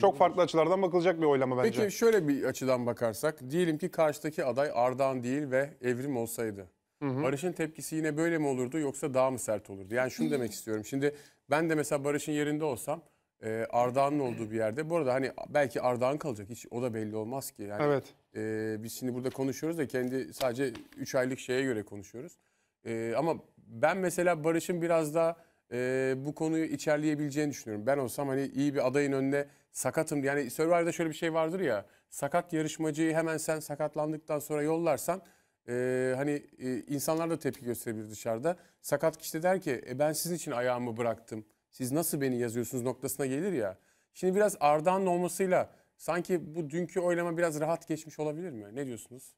çok farklı açılardan bakılacak bir oylama bence. Peki şöyle bir açıdan bakarsak. Diyelim ki karşıdaki aday Ardahan değil ve Evrim olsaydı. Hı hı. Barış'ın tepkisi yine böyle mi olurdu yoksa daha mı sert olurdu? Yani şunu demek (clears throat) istiyorum. Şimdi ben de mesela Barış'ın yerinde olsam e, Ardahan'ın olduğu bir yerde. Bu arada hani belki Ardahan kalacak. Hiç o da belli olmaz ki. Yani, Evet. e, biz şimdi burada konuşuyoruz da kendi sadece 3 aylık şeye göre konuşuyoruz. E, ama ben mesela Barış'ın biraz daha e, bu konuyu içerleyebileceğini düşünüyorum. Ben olsam hani iyi bir adayın önüne sakatım. Yani Survivor'da şöyle bir şey vardır ya. Sakat yarışmacıyı hemen sen sakatlandıktan sonra yollarsan e, hani e, insanlar da tepki gösterebilir dışarıda. Sakat kişi de der ki e, ben sizin için ayağımı bıraktım. Siz nasıl beni yazıyorsunuz noktasına gelir ya. Şimdi biraz Arda'nın olmasıyla sanki bu dünkü oylama biraz rahat geçmiş olabilir mi? Ne diyorsunuz?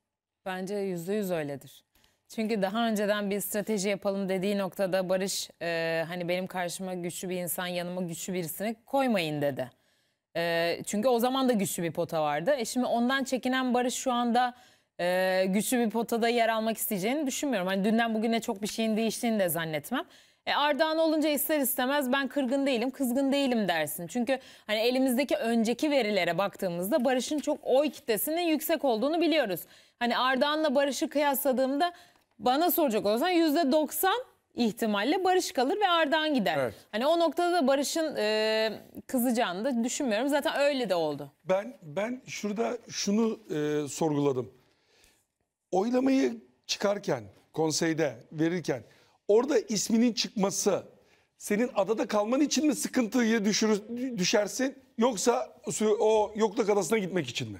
Bence yüzde yüz öyledir. Çünkü daha önceden bir strateji yapalım dediği noktada Barış e, hani benim karşıma güçlü bir insan yanıma güçlü birisini koymayın dedi. E, çünkü o zaman da güçlü bir pota vardı. E şimdi ondan çekinen Barış şu anda e, güçlü bir potada yer almak isteyeceğini düşünmüyorum. Hani dünden bugüne çok bir şeyin değiştiğini de zannetmem. E Ardahan olunca ister istemez ben kırgın değilim, kızgın değilim dersin. Çünkü hani elimizdeki önceki verilere baktığımızda Barış'ın çok oy kitlesinin yüksek olduğunu biliyoruz. Hani Ardahan'la Barış'ı kıyasladığımda bana soracak olsan yüzde 90 ihtimalle Barış kalır ve Ardahan gider. Evet. Hani o noktada da Barış'ın e, kızacağını da düşünmüyorum. Zaten öyle de oldu. Ben ben şurada şunu e, sorguladım. Oylamayı çıkarken, konseyde verirken orada isminin çıkması senin adada kalman için mi sıkıntıya düşür, düşersin yoksa o yokluk adasına gitmek için mi?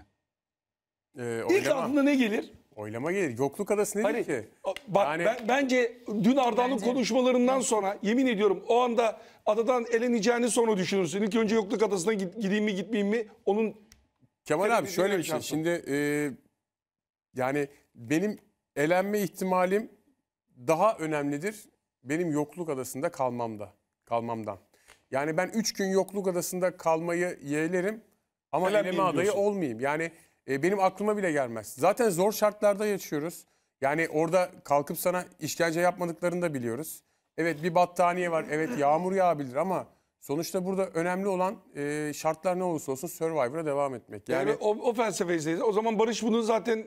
Ee, İlk aklına ne gelir? Oylama gelir. Yokluk adası nedir hani, ki? Bak yani... ben, bence dün Arda'nın bence... konuşmalarından sonra yemin ediyorum o anda adadan eleneceğini sonra düşünürsün. İlk önce yokluk adasına gideyim mi gitmeyeyim mi onun... Kemal abi şöyle bir şey. Şansım. Şimdi e, yani benim elenme ihtimalim daha önemlidir benim yokluk adasında kalmamda. Kalmamdan. Yani ben 3 gün yokluk adasında kalmayı yeğlerim ama Elenmeyeyim eleme adayı olmayayım. Yani e, benim aklıma bile gelmez. Zaten zor şartlarda yaşıyoruz. Yani orada kalkıp sana işkence yapmadıklarını da biliyoruz. Evet bir battaniye var, evet yağmur yağabilir ama sonuçta burada önemli olan e, şartlar ne olursa olsun Survivor'a devam etmek. Yani, yani o, o felsefeyi O zaman Barış bunu zaten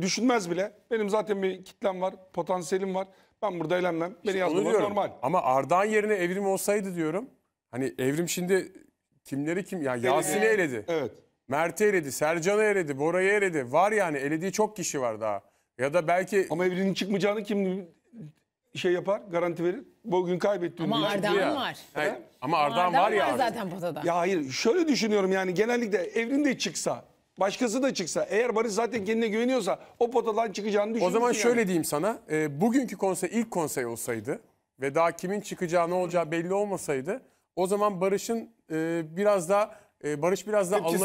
düşünmez bile. Benim zaten bir kitlem var, potansiyelim var. Ben burada eğlenmem. Beni işte yazmalar normal. Ama Ardahan yerine evrim olsaydı diyorum. Hani evrim şimdi kimleri kim? Yani Yasin'i eledi. Evet. Mert'i eledi, Sercan'ı eledi, Bora'yı eledi. Var yani elediği çok kişi var daha. Ya da belki... Ama Evren'in çıkmayacağını kim şey yapar, garanti verir? Bugün kaybettiğini. Ama Ardahan var. Hayır, ama Ardahan, var ya. Var zaten potada. Ya hayır şöyle düşünüyorum yani genellikle Evren de çıksa başkası da çıksa eğer Barış zaten kendine güveniyorsa o potadan çıkacağını düşünürsün. O zaman yani. şöyle diyeyim sana e, bugünkü konsey ilk konsey olsaydı ve daha kimin çıkacağı ne olacağı belli olmasaydı o zaman Barış'ın e, biraz daha e, Barış biraz daha Tepkisi mi?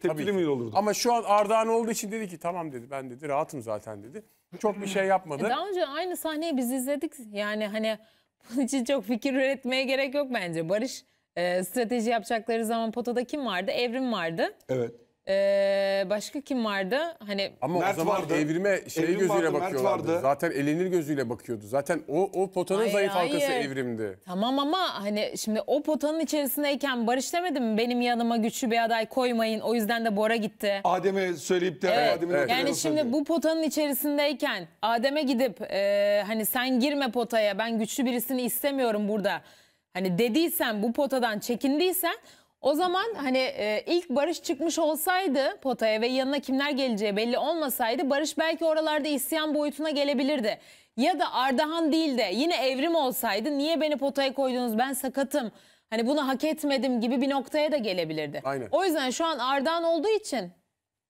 Tepkili ki. mi olurdu? Ama şu an Ardahan olduğu için dedi ki tamam dedi ben dedi rahatım zaten dedi. Çok bir şey yapmadı. E, daha önce aynı sahneyi biz izledik. Yani hani (laughs) bunun için çok fikir üretmeye gerek yok bence. Barış e, strateji yapacakları zaman potada kim vardı? Evrim vardı. Evet. Ee, başka kim vardı? Hani Ama Mert o zaman vardı. evrime şey Evrim gözüyle vardı, bakıyorlardı. vardı. Zaten elenir gözüyle bakıyordu. Zaten o o potanın Hayır, zayıf halkası hayır. evrimdi. tamam ama hani şimdi o potanın içerisindeyken Barış demedi mi? Benim yanıma güçlü bir aday koymayın. O yüzden de Bora gitti. Adem'e söyleyip de Adem'in evet. Yani şimdi bu potanın içerisindeyken Adem'e gidip e, hani sen girme potaya ben güçlü birisini istemiyorum burada. Hani dediysen bu potadan çekindiysen o zaman hani e, ilk Barış çıkmış olsaydı potaya ve yanına kimler geleceği belli olmasaydı Barış belki oralarda isyan boyutuna gelebilirdi. Ya da Ardahan değil de yine Evrim olsaydı niye beni potaya koydunuz ben sakatım hani bunu hak etmedim gibi bir noktaya da gelebilirdi. Aynen. O yüzden şu an Ardahan olduğu için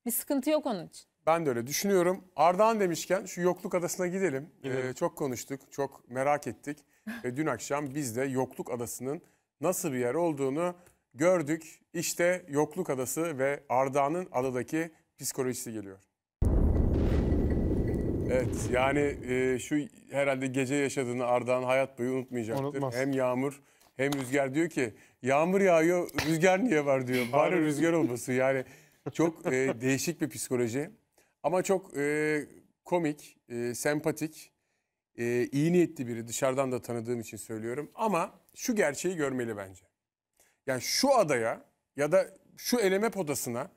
bir sıkıntı yok onun için. Ben de öyle düşünüyorum. Ardahan demişken şu yokluk adasına gidelim. Ee, çok konuştuk, çok merak ettik. Ve dün akşam biz de yokluk adasının nasıl bir yer olduğunu gördük. İşte Yokluk Adası ve Ardahan'ın adadaki psikolojisi geliyor. Evet yani e, şu herhalde gece yaşadığını Ardahan hayat boyu unutmayacaktır. Unutmaz. Hem yağmur hem rüzgar diyor ki yağmur yağıyor rüzgar niye var diyor. (laughs) Bari rüzgar olması yani çok e, değişik bir psikoloji ama çok e, komik, e, sempatik, e, iyi niyetli biri dışarıdan da tanıdığım için söylüyorum ama şu gerçeği görmeli bence. Yani şu adaya ya da şu eleme podasına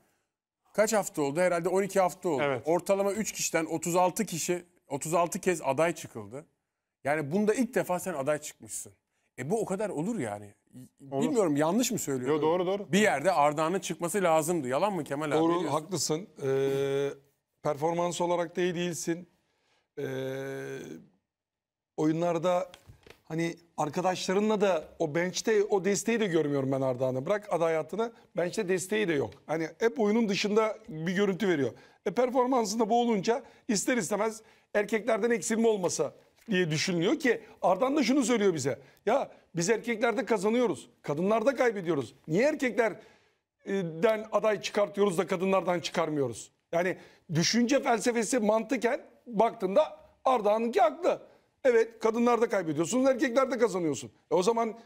kaç hafta oldu? Herhalde 12 hafta oldu. Evet. Ortalama 3 kişiden 36 kişi 36 kez aday çıkıldı. Yani bunda ilk defa sen aday çıkmışsın. E bu o kadar olur yani. Olur. Bilmiyorum yanlış mı söylüyorum? Yo, doğru doğru. Bir yerde Arda'nın çıkması lazımdı. Yalan mı Kemal doğru, abi? Doğru haklısın. Ee, performans olarak da iyi değilsin. Ee, oyunlarda Hani arkadaşlarınla da o bench'te o desteği de görmüyorum ben Ardahan'ı. Bırak aday hayatını bench'te desteği de yok. Hani hep oyunun dışında bir görüntü veriyor. E performansında bu olunca ister istemez erkeklerden eksilme olmasa diye düşünülüyor ki Ardan da şunu söylüyor bize. Ya biz erkeklerde kazanıyoruz. Kadınlarda kaybediyoruz. Niye erkeklerden e, aday çıkartıyoruz da kadınlardan çıkarmıyoruz? Yani düşünce felsefesi mantıken baktığında Ardahan'ınki haklı. Evet kadınlarda kaybediyorsunuz erkeklerde kazanıyorsun. E o zaman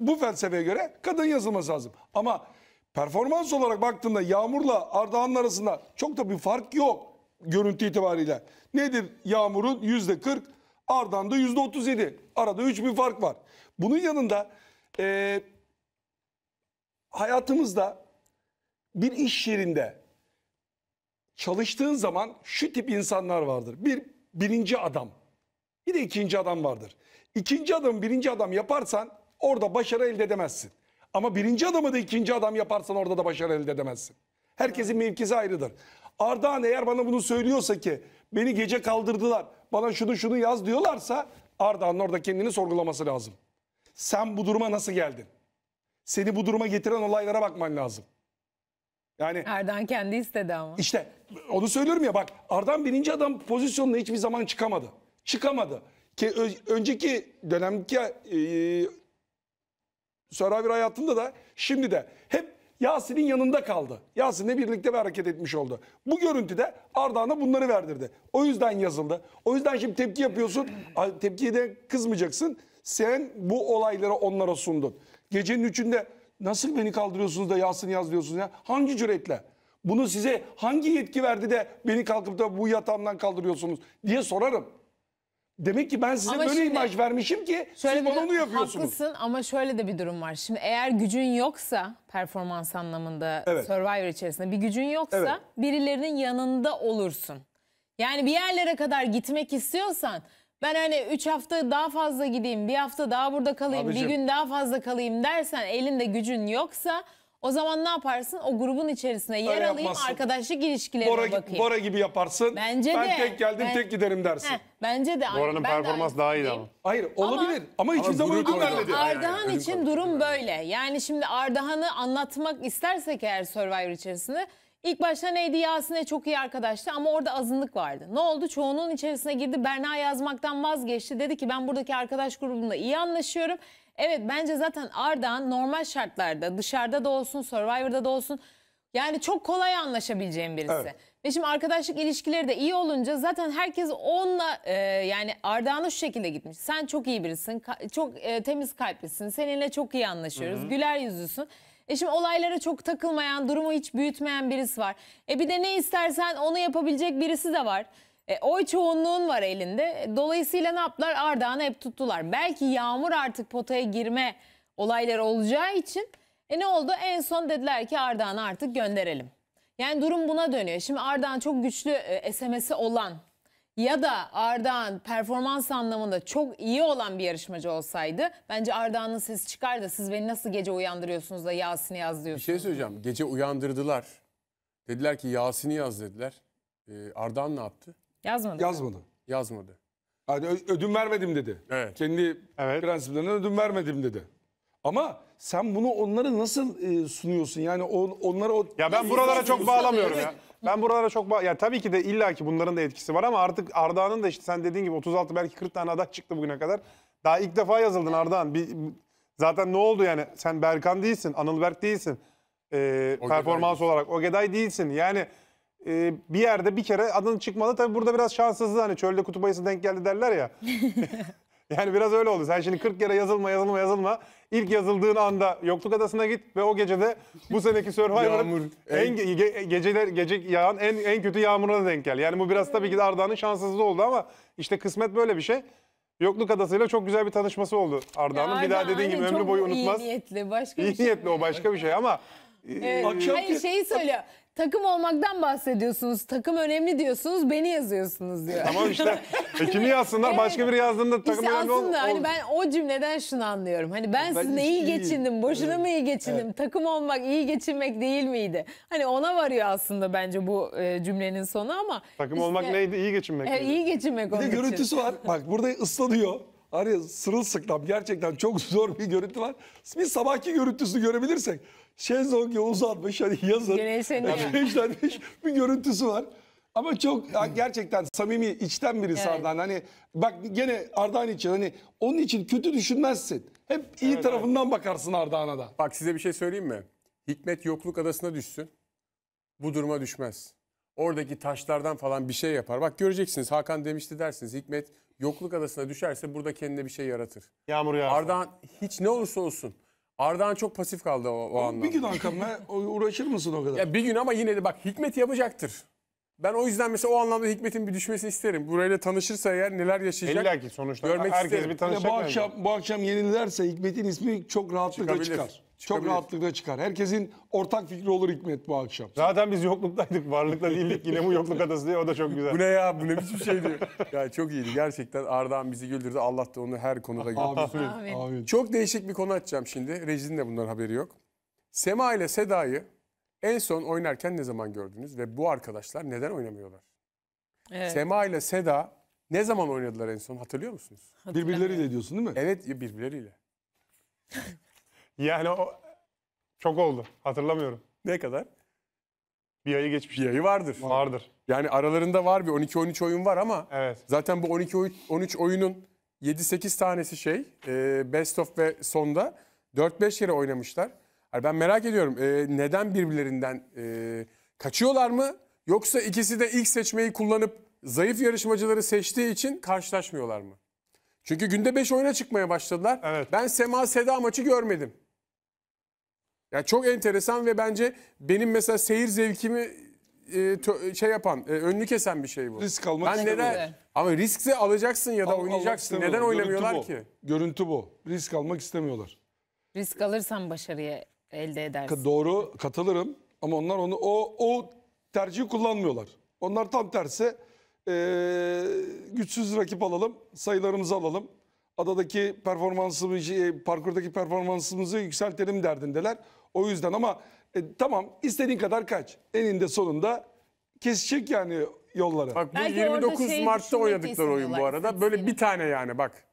bu felsefeye göre kadın yazılması lazım. Ama performans olarak baktığında Yağmur'la Ardahan'ın arasında çok da bir fark yok görüntü itibariyle. Nedir Yağmur'un yüzde 40 Ardahan'da yüzde 37 arada 3 bir fark var. Bunun yanında e, hayatımızda bir iş yerinde çalıştığın zaman şu tip insanlar vardır. Bir birinci adam bir de ikinci adam vardır. İkinci adam birinci adam yaparsan orada başarı elde edemezsin. Ama birinci adamı da ikinci adam yaparsan orada da başarı elde edemezsin. Herkesin mevkisi ayrıdır. Ardahan eğer bana bunu söylüyorsa ki beni gece kaldırdılar bana şunu şunu yaz diyorlarsa Ardahan'ın orada kendini sorgulaması lazım. Sen bu duruma nasıl geldin? Seni bu duruma getiren olaylara bakman lazım. Yani Erdoğan kendi istedi ama. İşte onu söylüyorum ya bak Ardan birinci adam pozisyonuna hiçbir zaman çıkamadı çıkamadı. Ki önceki dönemki e, Söravir hayatında da şimdi de hep Yasin'in yanında kaldı. Yasin'le birlikte bir hareket etmiş oldu. Bu görüntüde Ardahan'a bunları verdirdi. O yüzden yazıldı. O yüzden şimdi tepki yapıyorsun. Tepkiye de kızmayacaksın. Sen bu olayları onlara sundun. Gecenin üçünde nasıl beni kaldırıyorsunuz da Yasin yaz diyorsunuz ya? Hangi cüretle? Bunu size hangi yetki verdi de beni kalkıp da bu yatağımdan kaldırıyorsunuz diye sorarım. Demek ki ben size Ama böyle şimdi- imaj vermişim ki siz bir bana onu yapıyorsunuz. Haklısın ama şöyle de bir durum var. Şimdi eğer gücün yoksa performans anlamında Evet. Survivor içerisinde bir gücün yoksa Evet. birilerinin yanında olursun. Yani bir yerlere kadar gitmek istiyorsan ben hani 3 hafta daha fazla gideyim, bir hafta daha burada kalayım, Abicim. bir gün daha fazla kalayım dersen elinde gücün yoksa o zaman ne yaparsın? O grubun içerisine yer Öyle alayım, yapmazsın. arkadaşlık ilişkilerine Bora, bakayım. Bora gibi yaparsın. Bence ben de. tek geldim, Ben- tek giderim dersin. Heh, bence de. Bora'nın Ben performans daha iyi ama. Hayır, olabilir ama, hiçbir Ama zaman gurur ödül vermedi. Ardahan için durum böyle. Yani şimdi Ardahan'ı anlatmak istersek eğer Survivor içerisinde ilk başta neydi Yasin'e çok iyi arkadaştı ama orada azınlık vardı. Ne oldu? Çoğunun içerisine girdi. Berna yazmaktan vazgeçti. Dedi ki ben buradaki arkadaş grubumla iyi anlaşıyorum. Evet bence zaten Arda'nın normal şartlarda dışarıda da olsun Survivor'da da olsun yani çok kolay anlaşabileceğim birisi. Evet. Ve şimdi arkadaşlık ilişkileri de iyi olunca zaten herkes onunla e, yani Arda'nın şu şekilde gitmiş. Sen çok iyi birisin, çok e, temiz kalplisin, seninle çok iyi anlaşıyoruz, Hı-hı. güler yüzlüsün. E şimdi olaylara çok takılmayan, durumu hiç büyütmeyen birisi var. E bir de ne istersen onu yapabilecek birisi de var. E, oy çoğunluğun var elinde. E, dolayısıyla ne yaptılar? Ardahan'ı hep tuttular. Belki Yağmur artık potaya girme olayları olacağı için e ne oldu? En son dediler ki Ardahan'ı artık gönderelim. Yani durum buna dönüyor. Şimdi Ardahan çok güçlü e, SMS'i olan ya da Ardahan performans anlamında çok iyi olan bir yarışmacı olsaydı bence Ardahan'ın sesi çıkardı. Siz beni nasıl gece uyandırıyorsunuz da Yasin'i yaz diyorsunuz. Bir şey söyleyeceğim. Gece uyandırdılar. Dediler ki Yasin'i yaz dediler. Ee, Ardahan ne yaptı? Yazmadı. Yazmadı. Yazmadı. Yani ödün vermedim dedi. Evet. Kendi evet. prensiplerinden ödün vermedim dedi. Ama sen bunu onlara nasıl e, sunuyorsun? Yani on, onlara o Ya ben buralara çok bağlamıyorum ya. Ben buralara çok bağ... ya tabii ki de illaki bunların da etkisi var ama artık Ardahan'ın da işte sen dediğin gibi 36 belki 40 tane adak çıktı bugüne kadar. Daha ilk defa yazıldın Ardahan. Bir, zaten ne oldu yani? Sen Berkan değilsin, Anıl Berk değilsin. Ee, performans olarak O Geday değilsin. Yani e, bir yerde bir kere adın çıkmadı Tabii burada biraz şanssızdı hani çölde kutup ayısı denk geldi derler ya. (laughs) yani biraz öyle oldu. Sen şimdi 40 kere yazılma yazılma yazılma. İlk yazıldığın anda yokluk adasına git ve o gecede bu seneki Survivor'ın en ge- geceler gece yağan en en kötü yağmuruna denk gel. Yani bu biraz tabii ki de Arda'nın şanssızlığı oldu ama işte kısmet böyle bir şey. Yokluk adasıyla çok güzel bir tanışması oldu Arda'nın. Bir daha dediğin gibi ömrü boyu unutmaz. İyi niyetli başka bir İyi şey. niyetli o başka bir şey ama Evet. E, Hayır şeyi söylüyor takım olmaktan bahsediyorsunuz. Takım önemli diyorsunuz. Beni yazıyorsunuz diyor. Tamam işte. E (laughs) kimi yazsınlar? Evet. Başka biri yazdığında takım işte önemli aslında ol, hani ben o cümleden şunu anlıyorum. Hani ben, ben sizinle iyi geçindim. Boşuna evet. mı iyi geçindim? Evet. Takım olmak iyi geçinmek değil miydi? Hani ona varıyor aslında bence bu e, cümlenin sonu ama. Takım işte, olmak neydi? İyi geçinmek. E, iyi geçinmek onun Bir de görüntüsü için. var. (laughs) Bak burada ıslanıyor. Hani sırılsıklam gerçekten çok zor bir görüntü var. Bir sabahki görüntüsünü görebilirsek şezlonge uzatmış hani yazın. Güneşlenmiş bir görüntüsü var. Ama çok hmm. gerçekten samimi içten biri evet. Ardahan. Hani bak gene Ardahan için hani onun için kötü düşünmezsin. Hep iyi evet, tarafından evet. bakarsın Ardahan'a da. Bak size bir şey söyleyeyim mi? Hikmet yokluk adasına düşsün. Bu duruma düşmez. Oradaki taşlardan falan bir şey yapar. Bak göreceksiniz Hakan demişti dersiniz. Hikmet yokluk adasına düşerse burada kendine bir şey yaratır. Yağmur yağar. Ardahan hiç ne olursa olsun Ardahan çok pasif kaldı o, o Ama Bir gün arkama (laughs) uğraşır mısın o kadar? Ya bir gün ama yine de bak Hikmet yapacaktır. Ben o yüzden mesela o anlamda Hikmet'in bir düşmesini isterim. Burayla tanışırsa eğer neler yaşayacak. İlla ki sonuçta görmek herkes isterim. bir tanışacak. Bu akşam, bu akşam yenilirse Hikmet'in ismi çok rahatlıkla Çıkabilir. çıkar. Çok rahatlıkla çıkar. Herkesin ortak fikri olur Hikmet bu akşam. Zaten biz yokluktaydık. Varlıkla değildik. Yine bu yokluk adası diye o da çok güzel. Bu ne ya? Bu ne biçim şey diyor. (laughs) ya çok iyiydi. Gerçekten Arda'm bizi güldürdü. Allah da onu her konuda güldürdü. Amin. Amin. Çok değişik bir konu açacağım şimdi. Rejinin de bundan haberi yok. Sema ile Seda'yı en son oynarken ne zaman gördünüz? Ve bu arkadaşlar neden oynamıyorlar? Evet. Sema ile Seda ne zaman oynadılar en son hatırlıyor musunuz? Birbirleriyle diyorsun değil mi? Evet birbirleriyle. Yani o çok oldu. Hatırlamıyorum. Ne kadar? Bir ayı geçmiş. Bir ayı vardır. Vardır. Yani aralarında var bir 12-13 oyun var ama Evet. zaten bu 12-13 oyunun 7-8 tanesi şey e, best of ve sonda 4-5 kere oynamışlar. ben merak ediyorum e, neden birbirlerinden e, kaçıyorlar mı? Yoksa ikisi de ilk seçmeyi kullanıp zayıf yarışmacıları seçtiği için karşılaşmıyorlar mı? Çünkü günde 5 oyuna çıkmaya başladılar. Evet. Ben Sema Seda maçı görmedim. Ya çok enteresan ve bence benim mesela seyir zevkimi e, tö, şey yapan, e, önünü kesen bir şey bu. Risk almak ben Neden, ama riskse alacaksın ya da Al, oynayacaksın. Neden oynamıyorlar Görüntü ki? Görüntü bu. Risk almak istemiyorlar. Risk alırsan başarıyı elde edersin. Doğru katılırım ama onlar onu o o tercihi kullanmıyorlar. Onlar tam tersi e, güçsüz rakip alalım, sayılarımızı alalım. Adadaki performansımızı, e, parkurdaki performansımızı yükseltelim derdindeler. O yüzden ama e, tamam istediğin kadar kaç. Eninde sonunda kesecek yani yolları. Bak bu 29 şey Mart'ta düşünmek oynadıkları oyun bu arada. Böyle bir tane yani bak.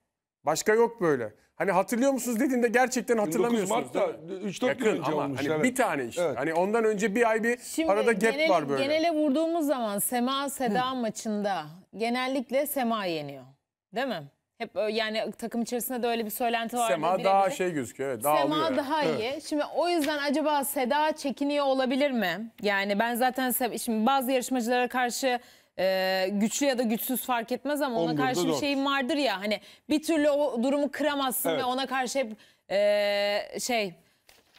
Başka yok böyle. Hani hatırlıyor musunuz dediğinde gerçekten hatırlamıyorsunuz. 29 Mart'ta 3-4 gün önce ama olmuş. hani evet. bir tane işte. Evet. Hani ondan önce bir ay bir arada gap genele, var böyle. Genele vurduğumuz zaman Sema Seda maçında genellikle Sema yeniyor. Değil mi? Hep e, yani takım içerisinde de öyle bir söylenti var. Sema daha şey gözüküyor. Evet, daha Sema alıyor. daha iyi. Şimdi o yüzden acaba Seda çekiniyor olabilir mi? Yani ben zaten şimdi bazı yarışmacılara karşı e, güçlü ya da güçsüz fark etmez ama ona karşı bir şeyim vardır ya hani bir türlü o durumu kıramazsın Evet. ve ona karşı hep e, şey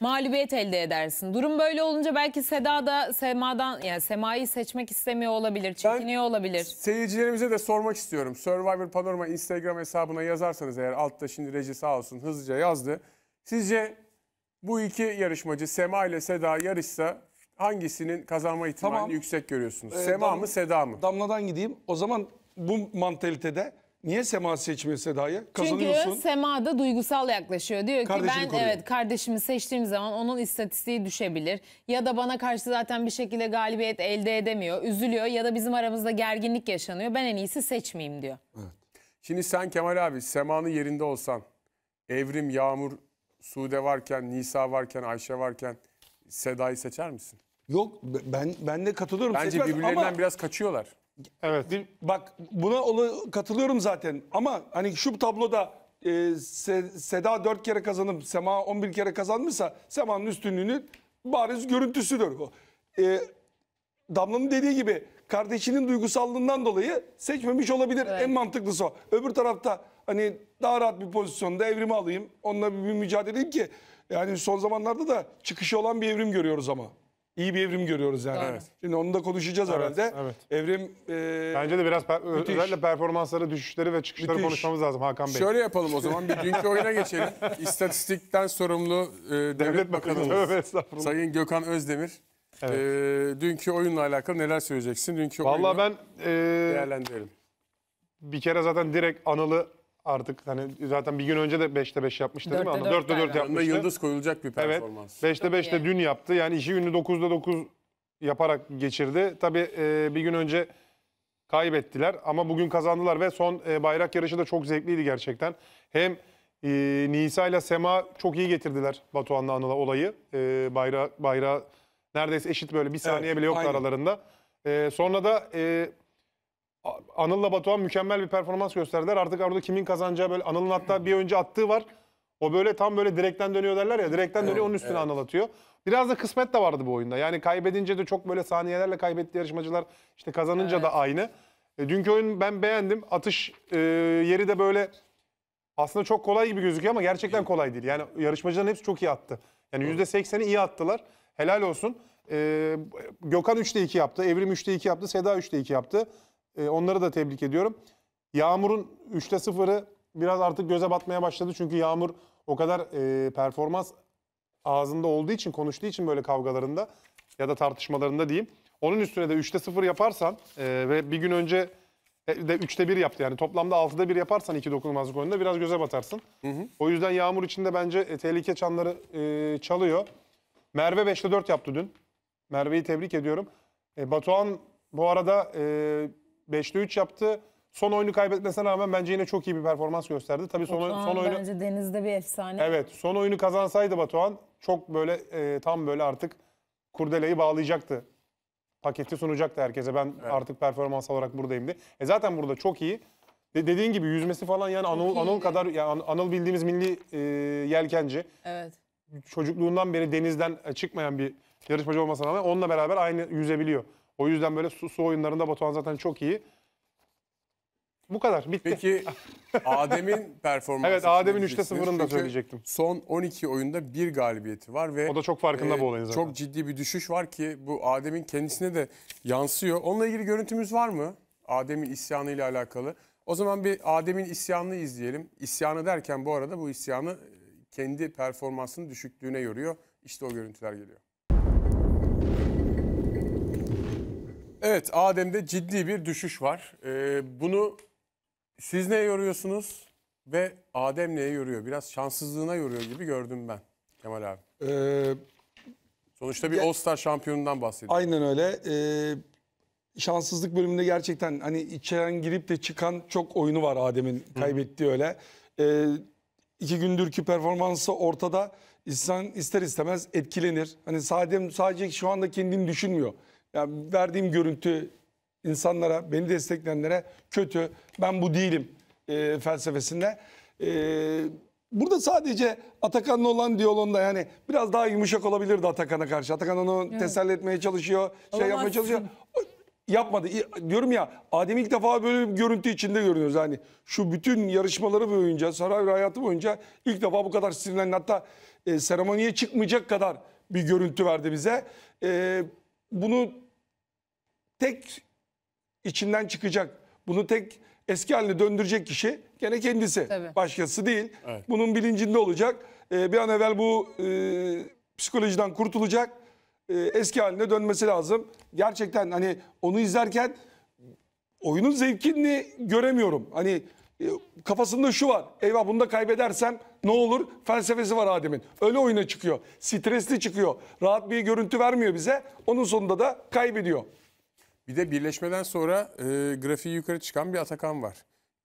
mağlubiyet elde edersin. Durum böyle olunca belki Seda da Sema'dan yani Sema'yı seçmek istemiyor olabilir, çekiniyor ben olabilir. Seyircilerimize de sormak istiyorum. Survivor Panorama Instagram hesabına yazarsanız eğer altta şimdi reji sağ olsun hızlıca yazdı. Sizce bu iki yarışmacı Sema ile Seda yarışsa hangisinin kazanma ihtimalini tamam. yüksek görüyorsunuz? Ee, Sema dam mı Seda mı? Damladan gideyim. O zaman bu mantalitede Niye Sema seçmiyor Seda'yı? Kazanıyorsun. Çünkü Sema da duygusal yaklaşıyor. Diyor ki ben koruyor. evet kardeşimi seçtiğim zaman onun istatistiği düşebilir. Ya da bana karşı zaten bir şekilde galibiyet elde edemiyor. Üzülüyor ya da bizim aramızda gerginlik yaşanıyor. Ben en iyisi seçmeyeyim diyor. Evet. Şimdi sen Kemal abi Sema'nın yerinde olsan Evrim, Yağmur, Sude varken, Nisa varken, Ayşe varken Seda'yı seçer misin? Yok ben ben de katılıyorum. Bence Seçmez birbirlerinden ama... biraz kaçıyorlar. Evet. Bir, bak buna ola- katılıyorum zaten ama hani şu tabloda e, Se- Seda 4 kere kazanıp Sema 11 kere kazanmışsa Sema'nın üstünlüğünün bariz görüntüsüdür bu. E, Damla'nın dediği gibi kardeşinin duygusallığından dolayı seçmemiş olabilir. En mantıklısı o. Öbür tarafta hani daha rahat bir pozisyonda evrimi alayım. Onunla bir, bir mücadele edeyim ki yani son zamanlarda da çıkışı olan bir evrim görüyoruz ama iyi bir evrim görüyoruz yani. Evet. Şimdi onu da konuşacağız evet, herhalde. Evet. Evrim e, Bence de biraz per müthiş. özellikle performansları, düşüşleri ve çıkışları müthiş. konuşmamız lazım Hakan Bey. Şöyle yapalım o zaman bir dünkü oyuna geçelim. (laughs) İstatistikten sorumlu e, Devlet, Devlet Bakanımız Sayın Gökhan Özdemir. E, evet. E, dünkü oyunla alakalı neler söyleyeceksin? Dünkü Vallahi ben e, değerlendirelim. Bir kere zaten direkt analı Artık hani zaten bir gün önce de 5'te 5 yapmıştı değil mi? Dörtte 4'te 4, dört 4 yapmıştı. yıldız koyulacak bir Evet. performans. 5'te 5'te iyi. dün yaptı. Yani işi günü 9'da 9 yaparak geçirdi. Tabii e, bir gün önce kaybettiler ama bugün kazandılar ve son e, bayrak yarışı da çok zevkliydi gerçekten. Hem e, Nisa ile Sema çok iyi getirdiler Batuhan'la Anıl'a olayı. E, bayrağı, bayrağı neredeyse eşit böyle bir saniye bile yoktu aynen. aralarında. E, sonra da e, Anıl'la Batuhan mükemmel bir performans gösterdiler. Artık orada kimin kazanacağı böyle Anıl'ın hatta bir önce attığı var. O böyle tam böyle direkten dönüyor derler ya. Direkten evet, dönüyor onun üstüne evet. Anıl atıyor. Biraz da kısmet de vardı bu oyunda. Yani kaybedince de çok böyle saniyelerle kaybetti yarışmacılar. İşte kazanınca evet. da aynı. E, dünkü oyun ben beğendim. Atış e, yeri de böyle aslında çok kolay gibi gözüküyor ama gerçekten kolay değil. Yani yarışmacıların hepsi çok iyi attı. Yani %80'i iyi attılar. Helal olsun. E, Gökhan 3'te 2 yaptı. Evrim 3'te 2 yaptı. Seda 3'te 2 yaptı. E, onları da tebrik ediyorum. Yağmur'un 3'te 0'ı biraz artık göze batmaya başladı. Çünkü Yağmur o kadar e, performans ağzında olduğu için, konuştuğu için böyle kavgalarında ya da tartışmalarında diyeyim. Onun üstüne de 3'te 0 yaparsan e, ve bir gün önce de 3'te 1 yaptı yani toplamda 6'da 1 yaparsan iki dokunulmazlık oyununda biraz göze batarsın. Hı hı. O yüzden Yağmur için de bence e, tehlike çanları e, çalıyor. Merve 5'te 4 yaptı dün. Merve'yi tebrik ediyorum. E, Batuhan bu arada e, 5'te 3 yaptı. Son oyunu kaybetmesine rağmen bence yine çok iyi bir performans gösterdi. Tabii son, Batuhan son oyunu bence Deniz'de bir efsane. Evet, son oyunu kazansaydı Batuhan çok böyle e, tam böyle artık kurdeleyi bağlayacaktı. Paketi sunacaktı herkese. Ben evet. artık performans olarak buradayım diye. E zaten burada çok iyi. De, dediğin gibi yüzmesi falan yani Anıl, Anıl kadar yani Anıl bildiğimiz milli e, yelkenci. Evet. Çocukluğundan beri denizden e, çıkmayan bir yarışmacı olmasına rağmen onunla beraber aynı yüzebiliyor. O yüzden böyle su, su oyunlarında Batuhan zaten çok iyi. Bu kadar bitti. Peki (laughs) Adem'in performansı. Evet Adem'in 3'te 0'ını da söyleyecektim. Son 12 oyunda bir galibiyeti var ve o da çok farkında e, bu olayın zaten. Çok ciddi bir düşüş var ki bu Adem'in kendisine de yansıyor. Onunla ilgili görüntümüz var mı? Adem'in isyanı ile alakalı. O zaman bir Adem'in isyanını izleyelim. İsyanı derken bu arada bu isyanı kendi performansının düşüklüğüne yoruyor. İşte o görüntüler geliyor. Evet Adem'de ciddi bir düşüş var. Ee, bunu siz ne yoruyorsunuz ve Adem neye yoruyor? Biraz şanssızlığına yoruyor gibi gördüm ben Kemal abi. Ee, Sonuçta bir All-Star şampiyonundan bahsediyoruz. Aynen öyle. Ee, şanssızlık bölümünde gerçekten hani içeren girip de çıkan çok oyunu var Adem'in kaybettiği öyle. Ee, iki gündür ki performansı ortada. İnsan ister istemez etkilenir. Hani sadece, sadece şu anda kendini düşünmüyor. Yani verdiğim görüntü insanlara, beni destekleyenlere kötü, ben bu değilim e, felsefesinde. E, burada sadece Atakan'la olan diyalogunda yani biraz daha yumuşak olabilirdi Atakan'a karşı. Atakan onu evet. teselli etmeye çalışıyor, şey yapmaya çalışıyor. yapmadı. Diyorum ya Adem ilk defa böyle bir görüntü içinde görünüyoruz. Yani şu bütün yarışmaları boyunca, saray hayatı boyunca ilk defa bu kadar sinirlenen hatta e, seremoniye çıkmayacak kadar bir görüntü verdi bize. E, bunu tek içinden çıkacak, bunu tek eski haline döndürecek kişi gene kendisi. Tabii. Başkası değil. Evet. Bunun bilincinde olacak. Ee, bir an evvel bu e, psikolojiden kurtulacak. E, eski haline dönmesi lazım. Gerçekten hani onu izlerken oyunun zevkini göremiyorum. Hani e, kafasında şu var. Eyvah bunu da kaybedersem ne olur? Felsefesi var Adem'in. Öyle oyuna çıkıyor. Stresli çıkıyor. Rahat bir görüntü vermiyor bize. Onun sonunda da kaybediyor. Bir de birleşmeden sonra e, grafiği yukarı çıkan bir Atakan var.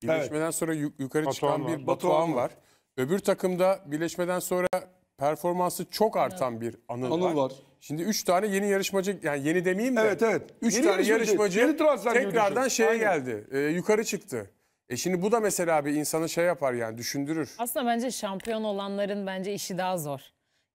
Birleşmeden evet. sonra yukarı Batuhan çıkan var. bir Batuhan, Batuhan var. var. Öbür takımda birleşmeden sonra performansı çok artan evet. bir Anıl, Anıl var. var. Şimdi 3 tane yeni yarışmacı yani yeni demeyeyim de. Evet evet. 3 tane yarışmacı, yarışmacı yeni transfer tekrardan şeye Aynen. geldi. E, yukarı çıktı. E şimdi bu da mesela bir insanı şey yapar yani düşündürür. Aslında bence şampiyon olanların bence işi daha zor.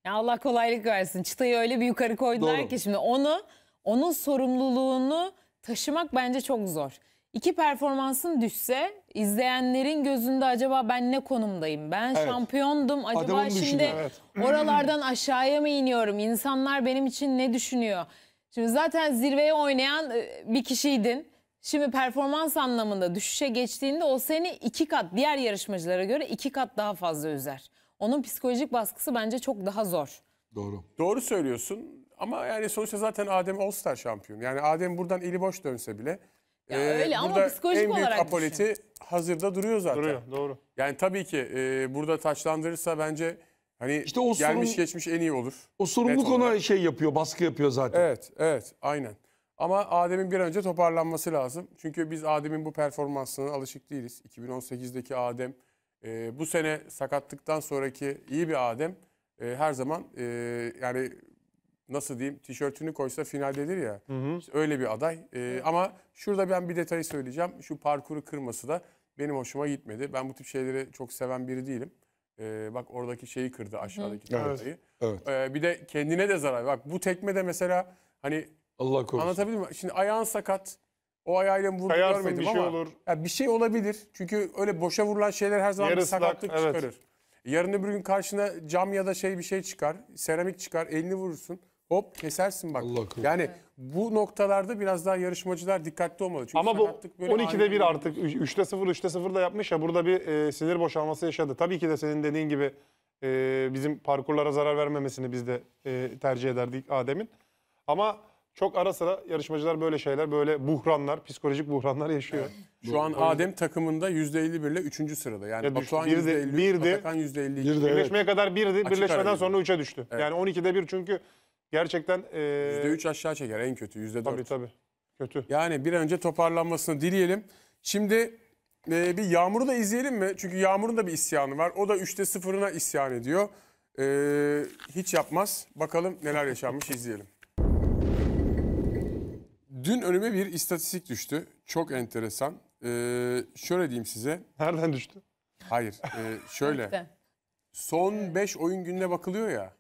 Ya Allah kolaylık versin. Çıtayı öyle bir yukarı koydular Doğru. ki şimdi onu onun sorumluluğunu taşımak bence çok zor. İki performansın düşse izleyenlerin gözünde acaba ben ne konumdayım? Ben Evet. şampiyondum. Acaba Adamın şimdi düşünüyor, evet. oralardan aşağıya mı iniyorum? İnsanlar benim için ne düşünüyor? Şimdi zaten zirveye oynayan e, bir kişiydin. Şimdi performans anlamında düşüşe geçtiğinde o seni iki kat diğer yarışmacılara göre iki kat daha fazla üzer. Onun psikolojik baskısı bence çok daha zor. Doğru. Doğru söylüyorsun ama yani sonuçta zaten Adem All-Star şampiyon. Yani Adem buradan eli boş dönse bile ya ee, öyle ama psikolojik en büyük olarak apoleti düşün. hazırda duruyor zaten. Duruyor doğru. Yani tabii ki e, burada taçlandırırsa bence hani işte o gelmiş sorun, geçmiş en iyi olur. O sorumluluk ona şey yapıyor baskı yapıyor zaten. Evet evet aynen. Ama Adem'in bir an önce toparlanması lazım. Çünkü biz Adem'in bu performansına alışık değiliz. 2018'deki Adem e, bu sene sakatlıktan sonraki iyi bir Adem e, her zaman e, yani nasıl diyeyim tişörtünü koysa final finaldedir ya. Hı hı. İşte öyle bir aday. Ee, Ama şurada ben bir detayı söyleyeceğim. Şu parkuru kırması da benim hoşuma gitmedi. Ben bu tip şeyleri çok seven biri değilim. Ee, bak oradaki şeyi kırdı aşağıdaki tabelayı. Evet. Evet. Ee, bir de kendine de zarar. Bak bu tekme de mesela hani Allah korusun. Anlatabildim mi? Şimdi ayağın sakat. O ayağıyla vurdu görmedim bir şey ama olur. Ya bir şey olabilir. Çünkü öyle boşa vurulan şeyler her zaman Yarı bir sakatlık evet. çıkarır. Yarın öbür gün karşına cam ya da şey bir şey çıkar. Seramik çıkar. Elini vurursun hop kesersin bak. Allah Yani bu noktalarda biraz daha yarışmacılar dikkatli olmalı. Çünkü Ama bu böyle 12'de bir artık 3'te 0 3'te 0 da yapmış ya burada bir e, sinir boşalması yaşadı. Tabii ki de senin dediğin gibi e, bizim parkurlara zarar vermemesini biz de e, tercih ederdik Adem'in. Ama çok ara sıra yarışmacılar böyle şeyler, böyle buhranlar, psikolojik buhranlar yaşıyor. Şu an Adem takımında %51 ile 3. sırada. Yani Ya düş- Batuhan bir de- %53, bir Atakan %52. Bir Evet. kadar birdi, birleşmeden sonra 3'e düştü. Yani 12'de bir çünkü Gerçekten... E... %3 aşağı çeker en kötü %4. Tabii tabii. Kötü. Yani bir an önce toparlanmasını dileyelim. Şimdi e, bir Yağmur'u da izleyelim mi? Çünkü Yağmur'un da bir isyanı var. O da 3'te 0'ına isyan ediyor. E, hiç yapmaz. Bakalım neler yaşanmış izleyelim. Dün önüme bir istatistik düştü. Çok enteresan. Ee, şöyle diyeyim size. Nereden düştü? Hayır. E, şöyle. Son 5 oyun gününe bakılıyor ya.